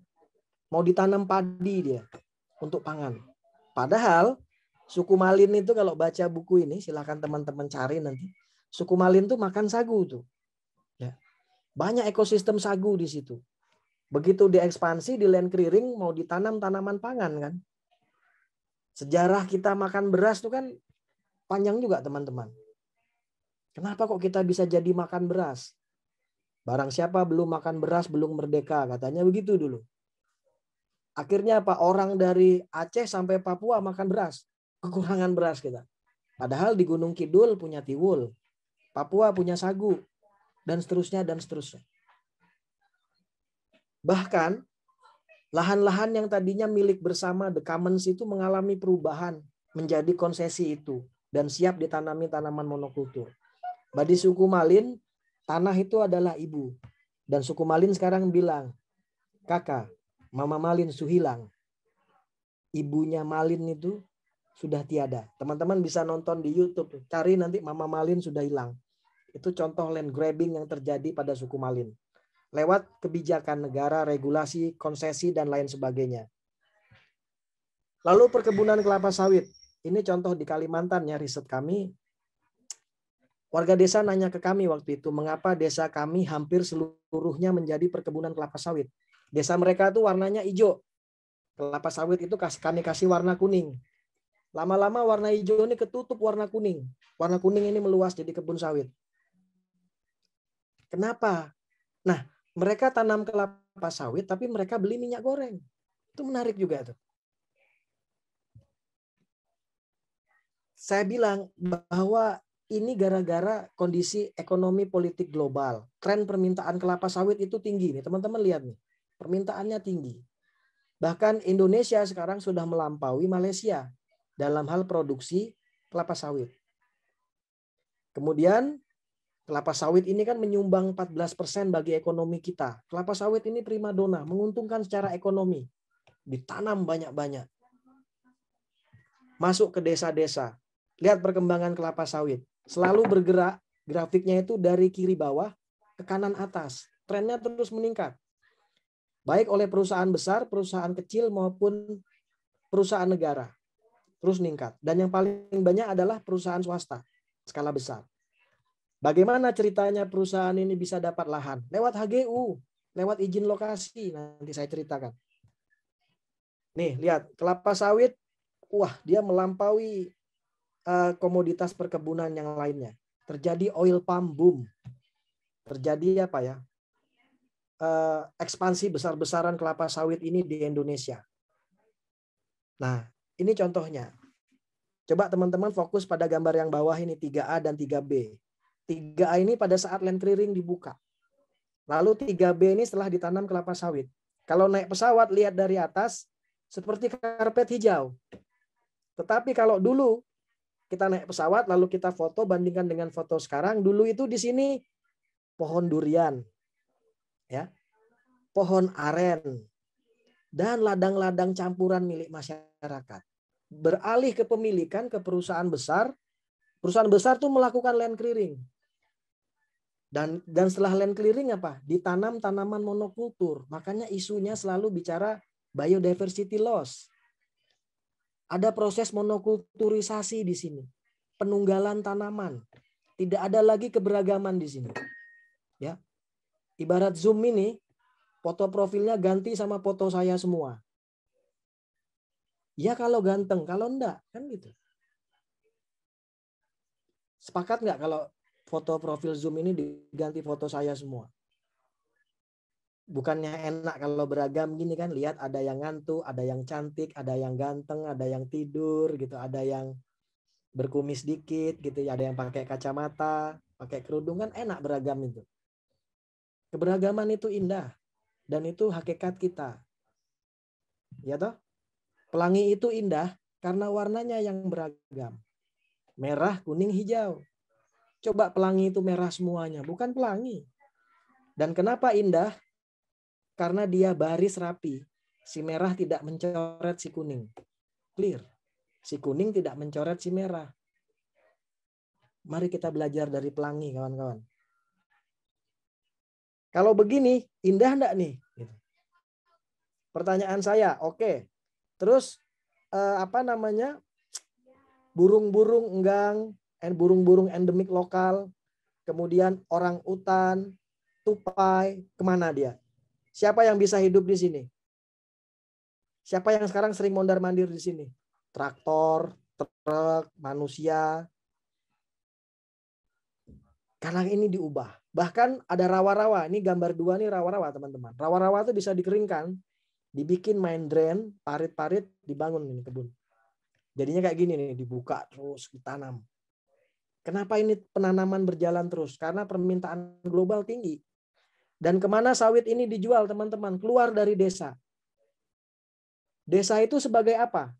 S1: Mau ditanam padi dia untuk pangan. Padahal suku Malin itu kalau baca buku ini silahkan teman-teman cari nanti. Suku Malin tuh makan sagu tuh. Ya. Banyak ekosistem sagu di situ. Begitu diekspansi di land clearing mau ditanam tanaman pangan kan. Sejarah kita makan beras tuh kan Panjang juga teman-teman. Kenapa kok kita bisa jadi makan beras? Barang siapa belum makan beras belum merdeka, katanya begitu dulu. Akhirnya apa? Orang dari Aceh sampai Papua makan beras. Kekurangan beras kita. Padahal di Gunung Kidul punya tiwul. Papua punya sagu. Dan seterusnya, dan seterusnya. Bahkan lahan-lahan yang tadinya milik bersama The Commons itu mengalami perubahan menjadi konsesi itu dan siap ditanami tanaman monokultur. Bagi suku Malin, tanah itu adalah ibu. Dan suku Malin sekarang bilang, kakak, Mama Malin Suhilang, ibunya Malin itu sudah tiada. Teman-teman bisa nonton di YouTube, cari nanti Mama Malin sudah hilang. Itu contoh land grabbing yang terjadi pada suku Malin. Lewat kebijakan negara, regulasi, konsesi, dan lain sebagainya. Lalu perkebunan kelapa sawit. Ini contoh di Kalimantan ya riset kami. Warga desa nanya ke kami waktu itu, mengapa desa kami hampir seluruhnya menjadi perkebunan kelapa sawit. Desa mereka itu warnanya hijau. Kelapa sawit itu kami kasih warna kuning. Lama-lama warna hijau ini ketutup warna kuning. Warna kuning ini meluas jadi kebun sawit. Kenapa? Nah, mereka tanam kelapa sawit tapi mereka beli minyak goreng. Itu menarik juga tuh. saya bilang bahwa ini gara-gara kondisi ekonomi politik global. Tren permintaan kelapa sawit itu tinggi nih, teman-teman lihat nih. Permintaannya tinggi. Bahkan Indonesia sekarang sudah melampaui Malaysia dalam hal produksi kelapa sawit. Kemudian kelapa sawit ini kan menyumbang 14% bagi ekonomi kita. Kelapa sawit ini prima dona, menguntungkan secara ekonomi. Ditanam banyak-banyak. Masuk ke desa-desa Lihat perkembangan kelapa sawit. Selalu bergerak, grafiknya itu dari kiri bawah ke kanan atas. Trennya terus meningkat. Baik oleh perusahaan besar, perusahaan kecil, maupun perusahaan negara. Terus meningkat. Dan yang paling banyak adalah perusahaan swasta, skala besar. Bagaimana ceritanya perusahaan ini bisa dapat lahan? Lewat HGU, lewat izin lokasi, nanti saya ceritakan. Nih, lihat kelapa sawit, wah dia melampaui Eh, komoditas perkebunan yang lainnya. Terjadi oil palm boom. Terjadi apa ya? Eh, ekspansi besar-besaran kelapa sawit ini di Indonesia. Nah, ini contohnya. Coba teman-teman fokus pada gambar yang bawah ini 3A dan 3B. 3A ini pada saat land clearing dibuka. Lalu 3B ini setelah ditanam kelapa sawit. Kalau naik pesawat lihat dari atas seperti karpet hijau. Tetapi kalau dulu kita naik pesawat lalu kita foto bandingkan dengan foto sekarang dulu itu di sini pohon durian ya pohon aren dan ladang-ladang campuran milik masyarakat beralih ke pemilikan ke perusahaan besar perusahaan besar tuh melakukan land clearing dan dan setelah land clearing apa ditanam tanaman monokultur makanya isunya selalu bicara biodiversity loss ada proses monokulturisasi di sini. Penunggalan tanaman. Tidak ada lagi keberagaman di sini. Ya. Ibarat Zoom ini, foto profilnya ganti sama foto saya semua. Ya kalau ganteng, kalau enggak kan gitu. Sepakat nggak kalau foto profil Zoom ini diganti foto saya semua? bukannya enak kalau beragam gini kan lihat ada yang ngantuk, ada yang cantik, ada yang ganteng, ada yang tidur gitu, ada yang berkumis dikit gitu, ya ada yang pakai kacamata, pakai kerudung kan enak beragam itu. Keberagaman itu indah dan itu hakikat kita. Ya toh? Pelangi itu indah karena warnanya yang beragam. Merah, kuning, hijau. Coba pelangi itu merah semuanya, bukan pelangi. Dan kenapa indah? karena dia baris rapi. Si merah tidak mencoret si kuning. Clear. Si kuning tidak mencoret si merah. Mari kita belajar dari pelangi, kawan-kawan. Kalau begini, indah enggak nih? Gitu. Pertanyaan saya, oke. Okay. Terus eh, apa namanya? Burung-burung enggang, and burung-burung endemik lokal, kemudian orang utan, tupai, kemana dia? Siapa yang bisa hidup di sini? Siapa yang sekarang sering mondar-mandir di sini? Traktor, truk, manusia. Karena ini diubah. Bahkan ada rawa-rawa. Ini gambar dua nih rawa-rawa teman-teman. Rawa-rawa itu bisa dikeringkan. Dibikin main drain, parit-parit, dibangun ini kebun. Jadinya kayak gini nih, dibuka terus ditanam. Kenapa ini penanaman berjalan terus? Karena permintaan global tinggi. Dan kemana sawit ini dijual teman-teman? Keluar dari desa. Desa itu sebagai apa?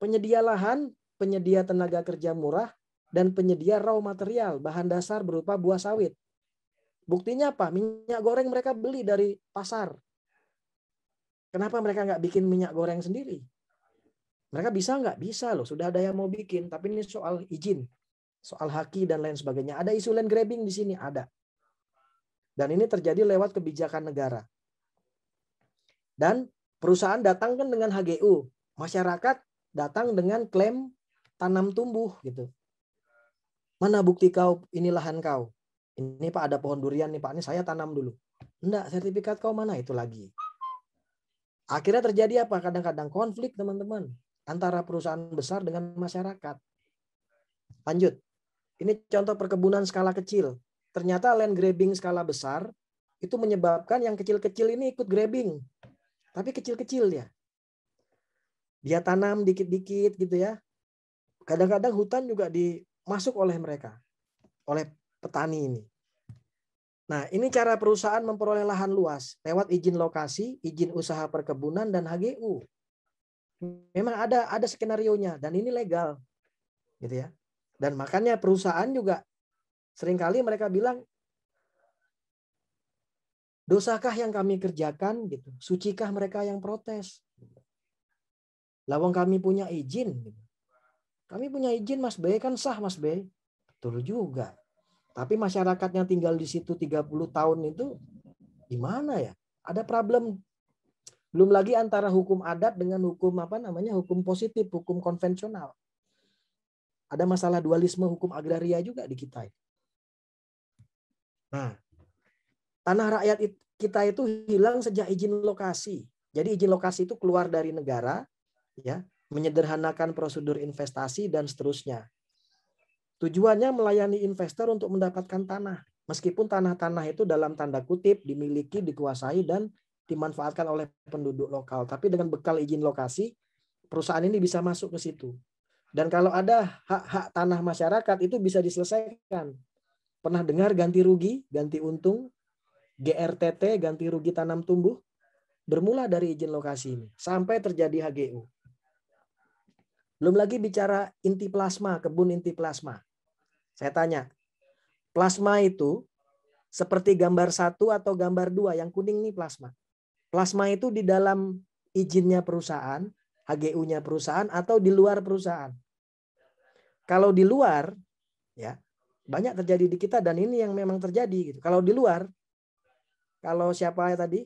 S1: Penyedia lahan, penyedia tenaga kerja murah, dan penyedia raw material, bahan dasar berupa buah sawit. Buktinya apa? Minyak goreng mereka beli dari pasar. Kenapa mereka nggak bikin minyak goreng sendiri? Mereka bisa nggak? Bisa loh, sudah ada yang mau bikin. Tapi ini soal izin, soal haki dan lain sebagainya. Ada isu land grabbing di sini? Ada. Dan ini terjadi lewat kebijakan negara. Dan perusahaan datang kan dengan HGU, masyarakat datang dengan klaim tanam tumbuh gitu. Mana bukti kau ini lahan kau? Ini Pak ada pohon durian nih Pak, ini saya tanam dulu. Enggak, sertifikat kau mana itu lagi? Akhirnya terjadi apa? Kadang-kadang konflik teman-teman antara perusahaan besar dengan masyarakat. Lanjut. Ini contoh perkebunan skala kecil. Ternyata land grabbing skala besar itu menyebabkan yang kecil-kecil ini ikut grabbing. Tapi kecil-kecil ya. Dia tanam dikit-dikit gitu ya. Kadang-kadang hutan juga dimasuk oleh mereka, oleh petani ini. Nah, ini cara perusahaan memperoleh lahan luas lewat izin lokasi, izin usaha perkebunan dan HGU. Memang ada ada skenario nya dan ini legal. Gitu ya. Dan makanya perusahaan juga Seringkali mereka bilang, dosakah yang kami kerjakan? gitu Sucikah mereka yang protes? Gitu. Lawang kami punya izin. Gitu. Kami punya izin Mas B, kan sah Mas B. Betul juga. Tapi masyarakat yang tinggal di situ 30 tahun itu gimana ya? Ada problem. Belum lagi antara hukum adat dengan hukum apa namanya? hukum positif, hukum konvensional. Ada masalah dualisme hukum agraria juga di kita. Nah, tanah rakyat kita itu hilang sejak izin lokasi. Jadi izin lokasi itu keluar dari negara, ya, menyederhanakan prosedur investasi dan seterusnya. Tujuannya melayani investor untuk mendapatkan tanah, meskipun tanah-tanah itu dalam tanda kutip dimiliki, dikuasai dan dimanfaatkan oleh penduduk lokal. Tapi dengan bekal izin lokasi, perusahaan ini bisa masuk ke situ. Dan kalau ada hak-hak tanah masyarakat itu bisa diselesaikan Pernah dengar ganti rugi, ganti untung, GRTT, ganti rugi tanam tumbuh? Bermula dari izin lokasi ini sampai terjadi HGU. Belum lagi bicara inti plasma, kebun inti plasma. Saya tanya, plasma itu seperti gambar satu atau gambar dua yang kuning nih plasma. Plasma itu di dalam izinnya perusahaan, HGU-nya perusahaan atau di luar perusahaan. Kalau di luar, ya banyak terjadi di kita dan ini yang memang terjadi gitu. Kalau di luar, kalau siapa ya tadi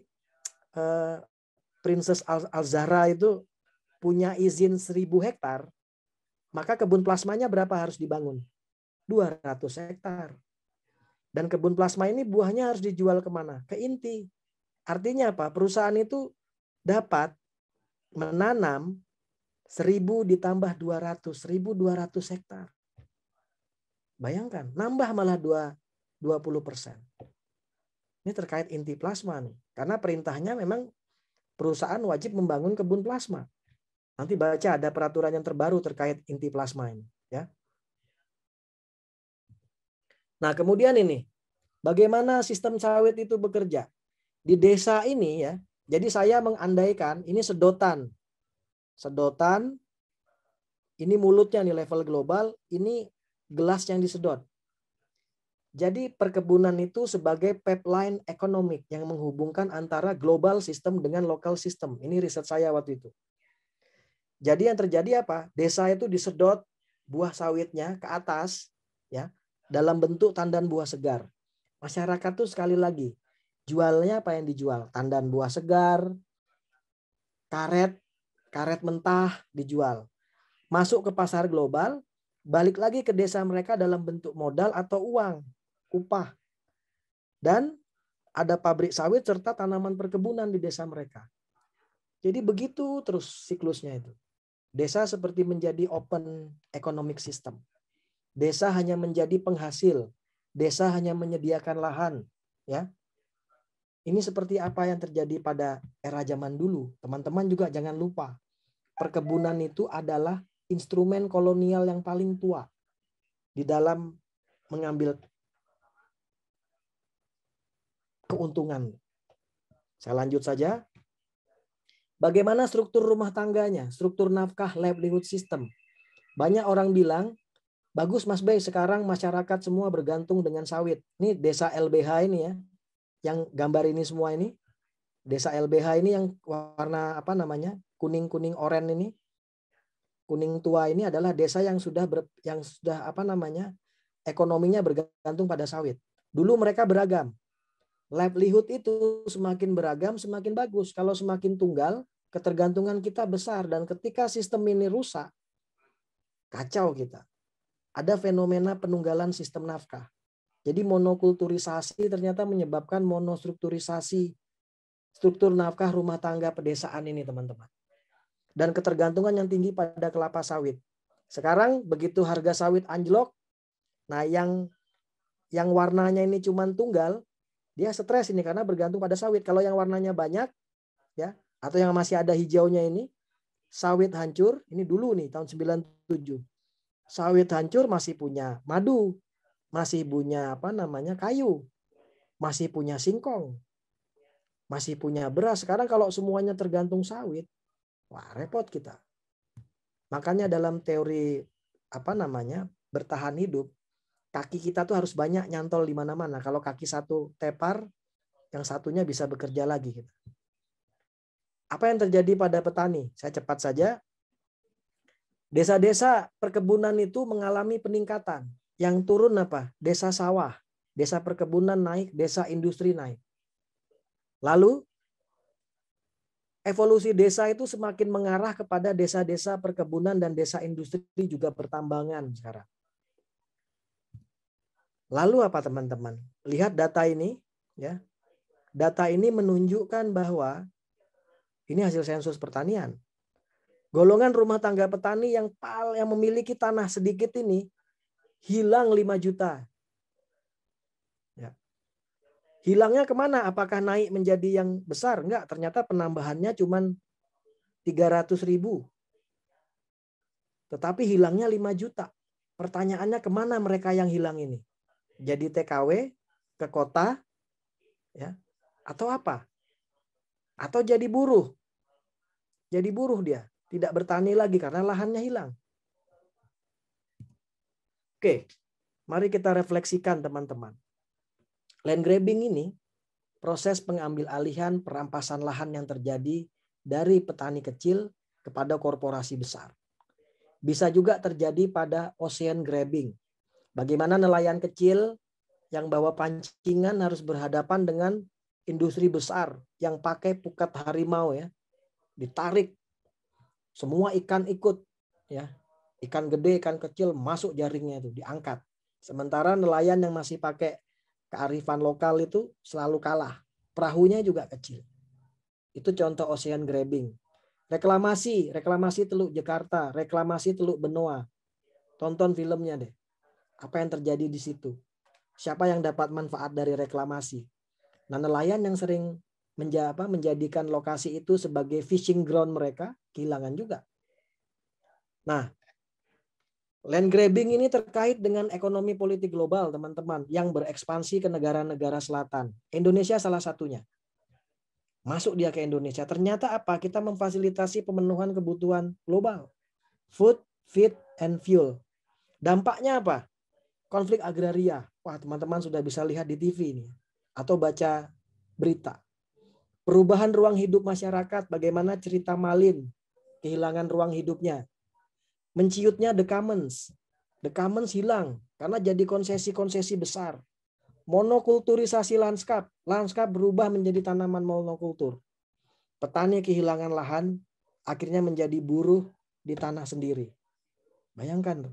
S1: uh, Princess Al Alzara itu punya izin 1000 hektar, maka kebun plasmanya berapa harus dibangun? 200 hektar. Dan kebun plasma ini buahnya harus dijual kemana? Ke inti. Artinya apa? Perusahaan itu dapat menanam 1000 ditambah 200, 1200 hektar. Bayangkan, nambah malah 2, 20 persen. Ini terkait inti plasma nih. Karena perintahnya memang perusahaan wajib membangun kebun plasma. Nanti baca ada peraturan yang terbaru terkait inti plasma ini. Ya. Nah kemudian ini, bagaimana sistem sawit itu bekerja? Di desa ini ya, jadi saya mengandaikan ini sedotan. Sedotan, ini mulutnya nih level global, ini gelas yang disedot. Jadi perkebunan itu sebagai pipeline ekonomik yang menghubungkan antara global system dengan lokal system. Ini riset saya waktu itu. Jadi yang terjadi apa? Desa itu disedot buah sawitnya ke atas ya dalam bentuk tandan buah segar. Masyarakat tuh sekali lagi jualnya apa yang dijual? Tandan buah segar, karet, karet mentah dijual. Masuk ke pasar global, balik lagi ke desa mereka dalam bentuk modal atau uang, upah. Dan ada pabrik sawit serta tanaman perkebunan di desa mereka. Jadi begitu terus siklusnya itu. Desa seperti menjadi open economic system. Desa hanya menjadi penghasil. Desa hanya menyediakan lahan, ya. Ini seperti apa yang terjadi pada era zaman dulu. Teman-teman juga jangan lupa, perkebunan itu adalah instrumen kolonial yang paling tua di dalam mengambil keuntungan. Saya lanjut saja. Bagaimana struktur rumah tangganya, struktur nafkah livelihood system? Banyak orang bilang, bagus Mas Bay. sekarang masyarakat semua bergantung dengan sawit. Ini desa LBH ini ya, yang gambar ini semua ini. Desa LBH ini yang warna apa namanya, kuning-kuning oranye ini. Kuning Tua ini adalah desa yang sudah ber, yang sudah apa namanya ekonominya bergantung pada sawit. Dulu mereka beragam. Livelihood itu semakin beragam semakin bagus. Kalau semakin tunggal, ketergantungan kita besar dan ketika sistem ini rusak, kacau kita. Ada fenomena penunggalan sistem nafkah. Jadi monokulturisasi ternyata menyebabkan monostrukturisasi struktur nafkah rumah tangga pedesaan ini, teman-teman dan ketergantungan yang tinggi pada kelapa sawit. Sekarang begitu harga sawit anjlok, nah yang yang warnanya ini cuma tunggal, dia stres ini karena bergantung pada sawit. Kalau yang warnanya banyak, ya atau yang masih ada hijaunya ini, sawit hancur. Ini dulu nih tahun 97. Sawit hancur masih punya madu, masih punya apa namanya kayu, masih punya singkong, masih punya beras. Sekarang kalau semuanya tergantung sawit, Wah, repot kita. Makanya dalam teori apa namanya? bertahan hidup, kaki kita tuh harus banyak nyantol di mana-mana. Kalau kaki satu tepar, yang satunya bisa bekerja lagi kita. Apa yang terjadi pada petani? Saya cepat saja. Desa-desa perkebunan itu mengalami peningkatan. Yang turun apa? Desa sawah, desa perkebunan naik, desa industri naik. Lalu evolusi desa itu semakin mengarah kepada desa-desa perkebunan dan desa industri juga pertambangan sekarang. Lalu apa teman-teman? Lihat data ini ya. Data ini menunjukkan bahwa ini hasil sensus pertanian. Golongan rumah tangga petani yang paling yang memiliki tanah sedikit ini hilang 5 juta Hilangnya kemana? Apakah naik menjadi yang besar? Enggak, ternyata penambahannya cuma 300 ribu. Tetapi hilangnya 5 juta. Pertanyaannya kemana mereka yang hilang ini? Jadi TKW, ke kota, ya atau apa? Atau jadi buruh. Jadi buruh dia. Tidak bertani lagi karena lahannya hilang. Oke, mari kita refleksikan teman-teman. Land grabbing ini proses pengambil alihan perampasan lahan yang terjadi dari petani kecil kepada korporasi besar. Bisa juga terjadi pada ocean grabbing. Bagaimana nelayan kecil yang bawa pancingan harus berhadapan dengan industri besar yang pakai pukat harimau ya. Ditarik semua ikan ikut ya. Ikan gede, ikan kecil masuk jaringnya itu diangkat. Sementara nelayan yang masih pakai kearifan lokal itu selalu kalah. Perahunya juga kecil. Itu contoh ocean grabbing. Reklamasi, reklamasi Teluk Jakarta, reklamasi Teluk Benoa. Tonton filmnya deh. Apa yang terjadi di situ? Siapa yang dapat manfaat dari reklamasi? Nah, nelayan yang sering menja apa, menjadikan lokasi itu sebagai fishing ground mereka kehilangan juga. Nah, Land grabbing ini terkait dengan ekonomi politik global, teman-teman, yang berekspansi ke negara-negara selatan. Indonesia salah satunya. Masuk dia ke Indonesia. Ternyata apa? Kita memfasilitasi pemenuhan kebutuhan global. Food, feed, and fuel. Dampaknya apa? Konflik agraria. Wah, teman-teman sudah bisa lihat di TV ini. Atau baca berita. Perubahan ruang hidup masyarakat, bagaimana cerita Malin kehilangan ruang hidupnya menciutnya the commons. The commons hilang karena jadi konsesi-konsesi besar. Monokulturisasi lanskap, lanskap berubah menjadi tanaman monokultur. Petani kehilangan lahan, akhirnya menjadi buruh di tanah sendiri. Bayangkan.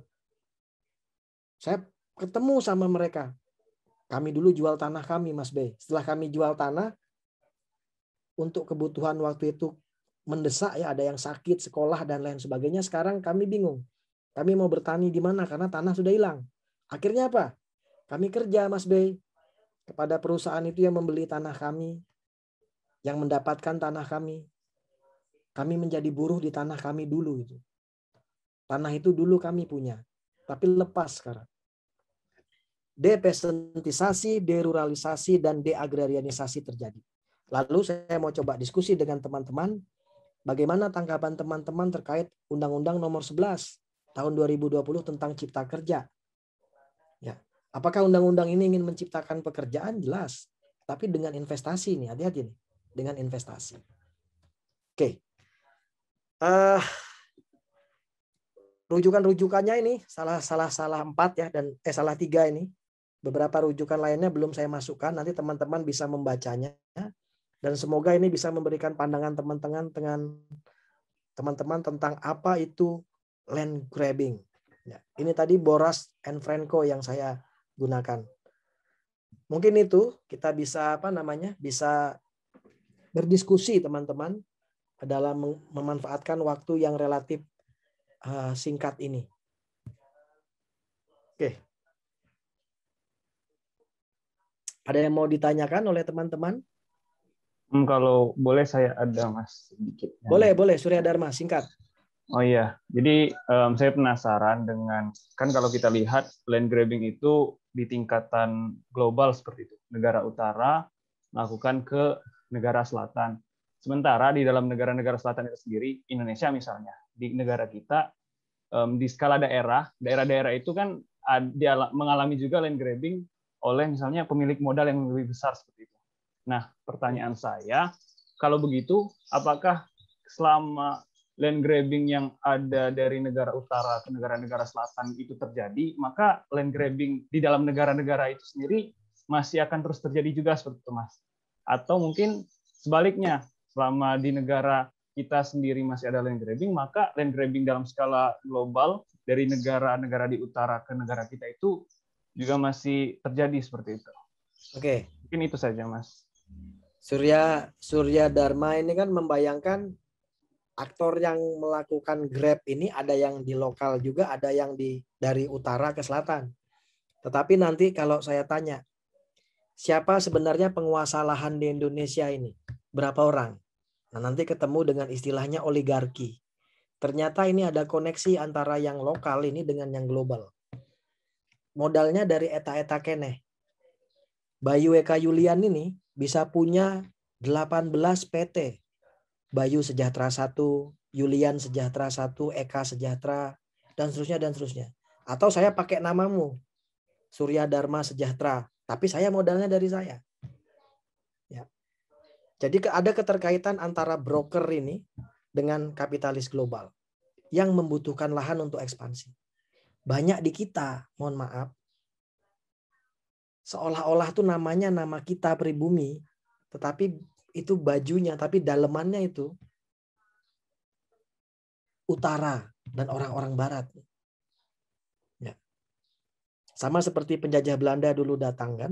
S1: Saya ketemu sama mereka. Kami dulu jual tanah kami, Mas B. Setelah kami jual tanah, untuk kebutuhan waktu itu mendesak ya ada yang sakit sekolah dan lain sebagainya sekarang kami bingung kami mau bertani di mana karena tanah sudah hilang akhirnya apa kami kerja Mas Bey kepada perusahaan itu yang membeli tanah kami yang mendapatkan tanah kami kami menjadi buruh di tanah kami dulu itu tanah itu dulu kami punya tapi lepas sekarang depesentisasi, deruralisasi, dan deagrarianisasi terjadi. Lalu saya mau coba diskusi dengan teman-teman Bagaimana tanggapan teman-teman terkait Undang-Undang Nomor 11 Tahun 2020 tentang Cipta Kerja? Ya, apakah undang-undang ini ingin menciptakan pekerjaan? Jelas, tapi dengan investasi nih, hati-hati nih, dengan investasi. Oke, uh, rujukan-rujukannya ini salah salah salah empat ya dan eh salah tiga ini beberapa rujukan lainnya belum saya masukkan nanti teman-teman bisa membacanya dan semoga ini bisa memberikan pandangan teman-teman dengan teman-teman tentang apa itu land grabbing. Ya, ini tadi Boras and Franco yang saya gunakan. Mungkin itu kita bisa apa namanya? bisa berdiskusi teman-teman dalam memanfaatkan waktu yang relatif uh, singkat ini. Oke. Ada yang mau ditanyakan oleh teman-teman?
S3: Hmm, kalau boleh saya ada mas sedikit.
S1: Ya? Boleh boleh Surya Dharma singkat.
S3: Oh iya, jadi um, saya penasaran dengan kan kalau kita lihat land grabbing itu di tingkatan global seperti itu, negara utara melakukan ke negara selatan. Sementara di dalam negara-negara selatan itu sendiri, Indonesia misalnya, di negara kita um, di skala daerah, daerah-daerah itu kan mengalami juga land grabbing oleh misalnya pemilik modal yang lebih besar seperti itu Nah, pertanyaan saya, kalau begitu, apakah selama land grabbing yang ada dari negara utara ke negara-negara selatan itu terjadi, maka land grabbing di dalam negara-negara itu sendiri masih akan terus terjadi juga seperti itu, Mas. Atau mungkin sebaliknya, selama di negara kita sendiri masih ada land grabbing, maka land grabbing dalam skala global dari negara-negara di utara ke negara kita itu juga masih terjadi seperti itu. Oke. Mungkin itu saja, Mas.
S1: Surya Surya Dharma ini kan membayangkan aktor yang melakukan grab ini ada yang di lokal juga, ada yang di dari utara ke selatan. Tetapi nanti kalau saya tanya, siapa sebenarnya penguasa lahan di Indonesia ini? Berapa orang? Nah, nanti ketemu dengan istilahnya oligarki. Ternyata ini ada koneksi antara yang lokal ini dengan yang global. Modalnya dari eta-eta keneh. Bayu Eka Yulian ini bisa punya 18 PT. Bayu Sejahtera 1, Yulian Sejahtera 1, Eka Sejahtera, dan seterusnya, dan seterusnya. Atau saya pakai namamu, Surya Dharma Sejahtera, tapi saya modalnya dari saya. Ya. Jadi ada keterkaitan antara broker ini dengan kapitalis global yang membutuhkan lahan untuk ekspansi. Banyak di kita, mohon maaf, seolah-olah tuh namanya nama kita pribumi, tetapi itu bajunya, tapi dalemannya itu utara dan orang-orang barat. Ya. Sama seperti penjajah Belanda dulu datang kan,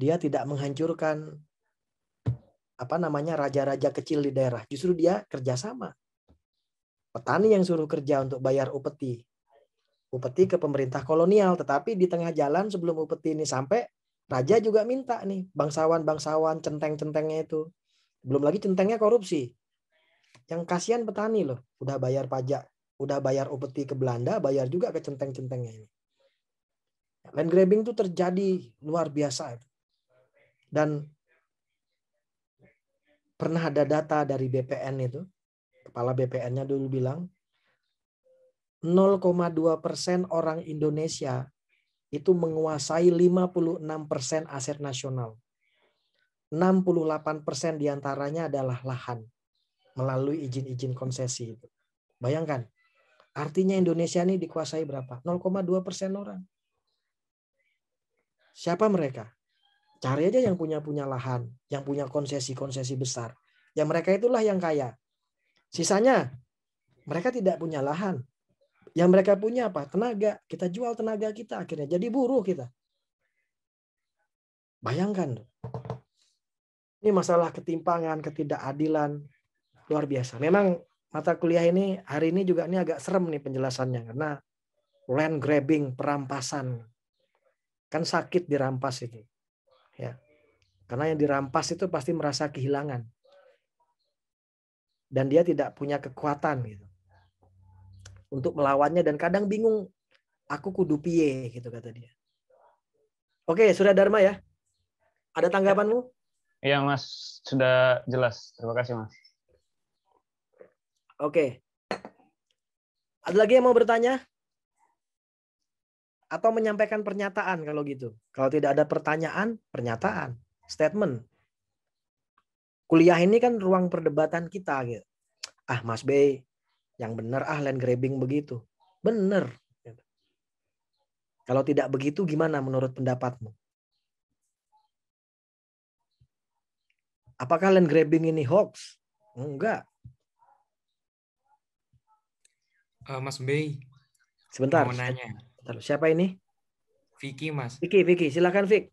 S1: dia tidak menghancurkan apa namanya raja-raja kecil di daerah, justru dia kerjasama. Petani yang suruh kerja untuk bayar upeti, upeti ke pemerintah kolonial. Tetapi di tengah jalan sebelum upeti ini sampai, raja juga minta nih bangsawan-bangsawan centeng-centengnya itu. Belum lagi centengnya korupsi. Yang kasihan petani loh, udah bayar pajak, udah bayar upeti ke Belanda, bayar juga ke centeng-centengnya ini. Land grabbing itu terjadi luar biasa. Dan pernah ada data dari BPN itu, kepala BPN-nya dulu bilang 0,2 persen orang Indonesia itu menguasai 56 persen aset nasional. 68 persen diantaranya adalah lahan melalui izin-izin konsesi itu. Bayangkan, artinya Indonesia ini dikuasai berapa? 0,2 persen orang. Siapa mereka? Cari aja yang punya punya lahan, yang punya konsesi-konsesi besar. Ya mereka itulah yang kaya. Sisanya mereka tidak punya lahan, yang mereka punya apa? Tenaga. Kita jual tenaga kita akhirnya jadi buruh kita. Bayangkan. Ini masalah ketimpangan, ketidakadilan luar biasa. Memang mata kuliah ini hari ini juga ini agak serem nih penjelasannya karena land grabbing, perampasan. Kan sakit dirampas itu. Ya. Karena yang dirampas itu pasti merasa kehilangan. Dan dia tidak punya kekuatan gitu untuk melawannya dan kadang bingung aku kudu piye gitu kata dia. Oke, sudah Dharma ya. Ada tanggapanmu?
S3: Iya, Mas. Sudah jelas. Terima kasih, Mas.
S1: Oke. Ada lagi yang mau bertanya? Atau menyampaikan pernyataan kalau gitu? Kalau tidak ada pertanyaan, pernyataan, statement. Kuliah ini kan ruang perdebatan kita gitu. Ah, Mas B, yang benar ah land grabbing begitu. Benar. Kalau tidak begitu gimana menurut pendapatmu? Apakah land grabbing ini hoax? Enggak.
S5: Uh, Mas Bey. Sebentar. Mau nanya.
S1: Sebentar. Siapa ini?
S5: Vicky, Mas. Vicky, Vicky. Silakan, Vicky.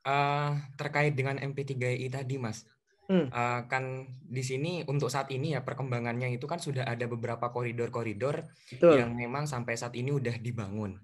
S5: Uh, eh, terkait dengan MP3I tadi, Mas. Hmm. Uh, kan di sini untuk saat ini ya perkembangannya itu kan sudah ada beberapa koridor-koridor yang memang sampai saat ini udah dibangun.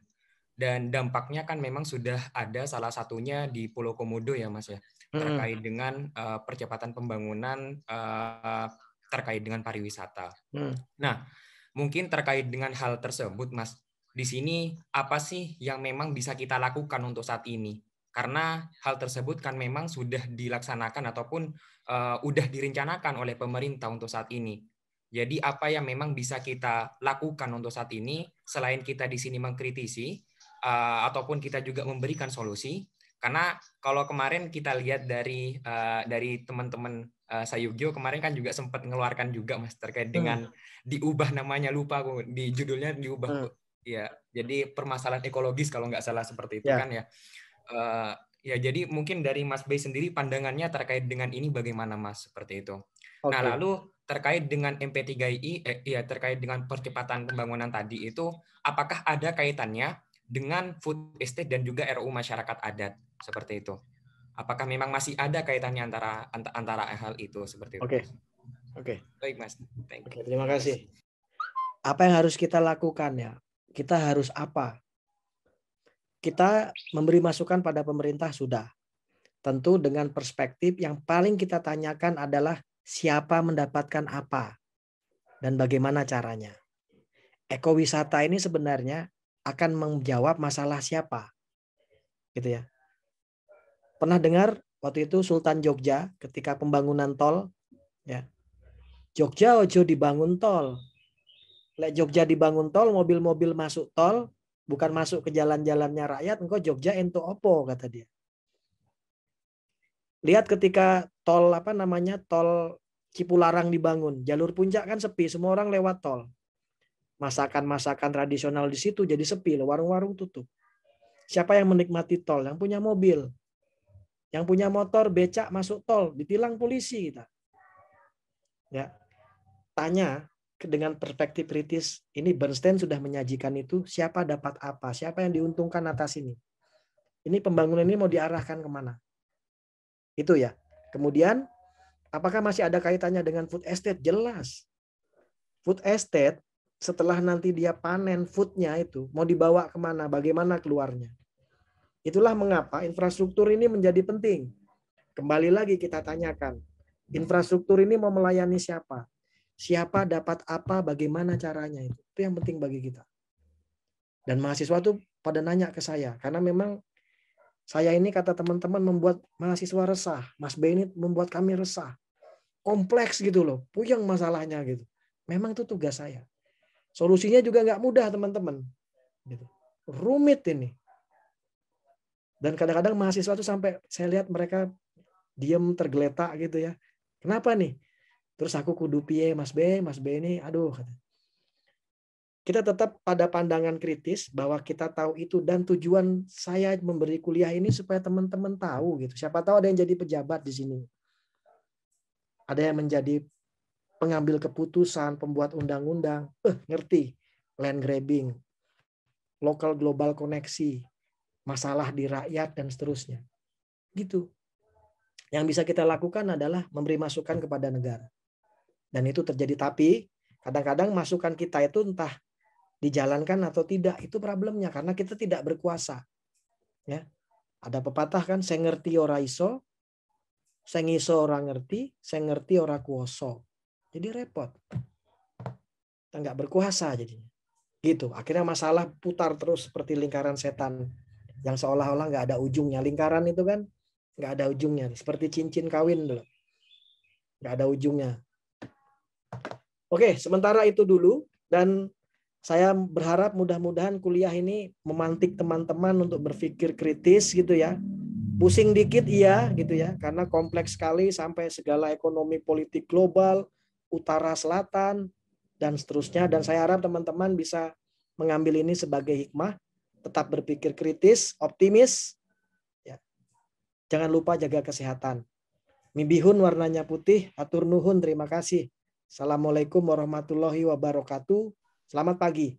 S5: Dan dampaknya kan memang sudah ada salah satunya di Pulau Komodo ya Mas ya hmm. terkait dengan uh, percepatan pembangunan uh, terkait dengan pariwisata. Hmm. Nah, mungkin terkait dengan hal tersebut Mas, di sini apa sih yang memang bisa kita lakukan untuk saat ini? karena hal tersebut kan memang sudah dilaksanakan ataupun uh, udah direncanakan oleh pemerintah untuk saat ini. Jadi apa yang memang bisa kita lakukan untuk saat ini selain kita di sini mengkritisi uh, ataupun kita juga memberikan solusi karena kalau kemarin kita lihat dari uh, dari teman-teman uh, Sayugyo kemarin kan juga sempat mengeluarkan juga Mas terkait hmm. dengan hmm. diubah namanya lupa aku di judulnya diubah hmm. ya. Jadi permasalahan ekologis kalau nggak salah seperti itu yeah. kan ya uh, ya jadi mungkin dari Mas Bay sendiri pandangannya terkait dengan ini bagaimana Mas seperti itu. Okay. Nah lalu terkait dengan MP3I, eh, ya terkait dengan percepatan pembangunan tadi itu, apakah ada kaitannya dengan food estate dan juga RU masyarakat adat seperti itu? Apakah memang masih ada kaitannya antara antara hal itu seperti itu? Oke, okay. oke. Okay. Baik mas. Thank you. Okay, terima kasih.
S1: Apa yang harus kita lakukan ya? Kita harus apa? kita memberi masukan pada pemerintah sudah. Tentu dengan perspektif yang paling kita tanyakan adalah siapa mendapatkan apa dan bagaimana caranya. Ekowisata ini sebenarnya akan menjawab masalah siapa. Gitu ya. Pernah dengar waktu itu Sultan Jogja ketika pembangunan tol ya. Jogja ojo dibangun tol. Lek Jogja dibangun tol, mobil-mobil masuk tol, bukan masuk ke jalan-jalannya rakyat, engkau Jogja ento opo kata dia. Lihat ketika tol apa namanya tol Cipularang dibangun, jalur puncak kan sepi, semua orang lewat tol. Masakan-masakan tradisional di situ jadi sepi, warung-warung tutup. Siapa yang menikmati tol? Yang punya mobil. Yang punya motor becak masuk tol, ditilang polisi kita. Ya. Tanya dengan perspektif kritis ini Bernstein sudah menyajikan itu siapa dapat apa siapa yang diuntungkan atas ini ini pembangunan ini mau diarahkan kemana itu ya kemudian apakah masih ada kaitannya dengan food estate jelas food estate setelah nanti dia panen foodnya itu mau dibawa kemana bagaimana keluarnya itulah mengapa infrastruktur ini menjadi penting kembali lagi kita tanyakan infrastruktur ini mau melayani siapa siapa dapat apa, bagaimana caranya itu. Itu yang penting bagi kita. Dan mahasiswa tuh pada nanya ke saya karena memang saya ini kata teman-teman membuat mahasiswa resah. Mas Benit membuat kami resah. Kompleks gitu loh, puyeng masalahnya gitu. Memang itu tugas saya. Solusinya juga nggak mudah teman-teman. Gitu. Rumit ini. Dan kadang-kadang mahasiswa tuh sampai saya lihat mereka diem tergeletak gitu ya. Kenapa nih? Terus aku kudu piye Mas B, Mas B ini aduh Kita tetap pada pandangan kritis bahwa kita tahu itu dan tujuan saya memberi kuliah ini supaya teman-teman tahu gitu. Siapa tahu ada yang jadi pejabat di sini. Ada yang menjadi pengambil keputusan, pembuat undang-undang. Eh, ngerti land grabbing, lokal global koneksi, masalah di rakyat dan seterusnya. Gitu. Yang bisa kita lakukan adalah memberi masukan kepada negara. Dan itu terjadi tapi kadang-kadang masukan kita itu entah dijalankan atau tidak itu problemnya karena kita tidak berkuasa. Ya. Ada pepatah kan saya ngerti ora iso, saya ngiso ora ngerti, saya ngerti ora kuoso. Jadi repot. Kita nggak berkuasa jadinya. Gitu. Akhirnya masalah putar terus seperti lingkaran setan yang seolah-olah nggak ada ujungnya. Lingkaran itu kan nggak ada ujungnya. Seperti cincin kawin dulu. Nggak ada ujungnya. Oke, sementara itu dulu dan saya berharap mudah-mudahan kuliah ini memantik teman-teman untuk berpikir kritis gitu ya. Pusing dikit iya gitu ya, karena kompleks sekali sampai segala ekonomi politik global, utara selatan dan seterusnya dan saya harap teman-teman bisa mengambil ini sebagai hikmah, tetap berpikir kritis, optimis. Ya. Jangan lupa jaga kesehatan. Mibihun warnanya putih, atur nuhun terima kasih. Assalamualaikum warahmatullahi wabarakatuh. Selamat pagi.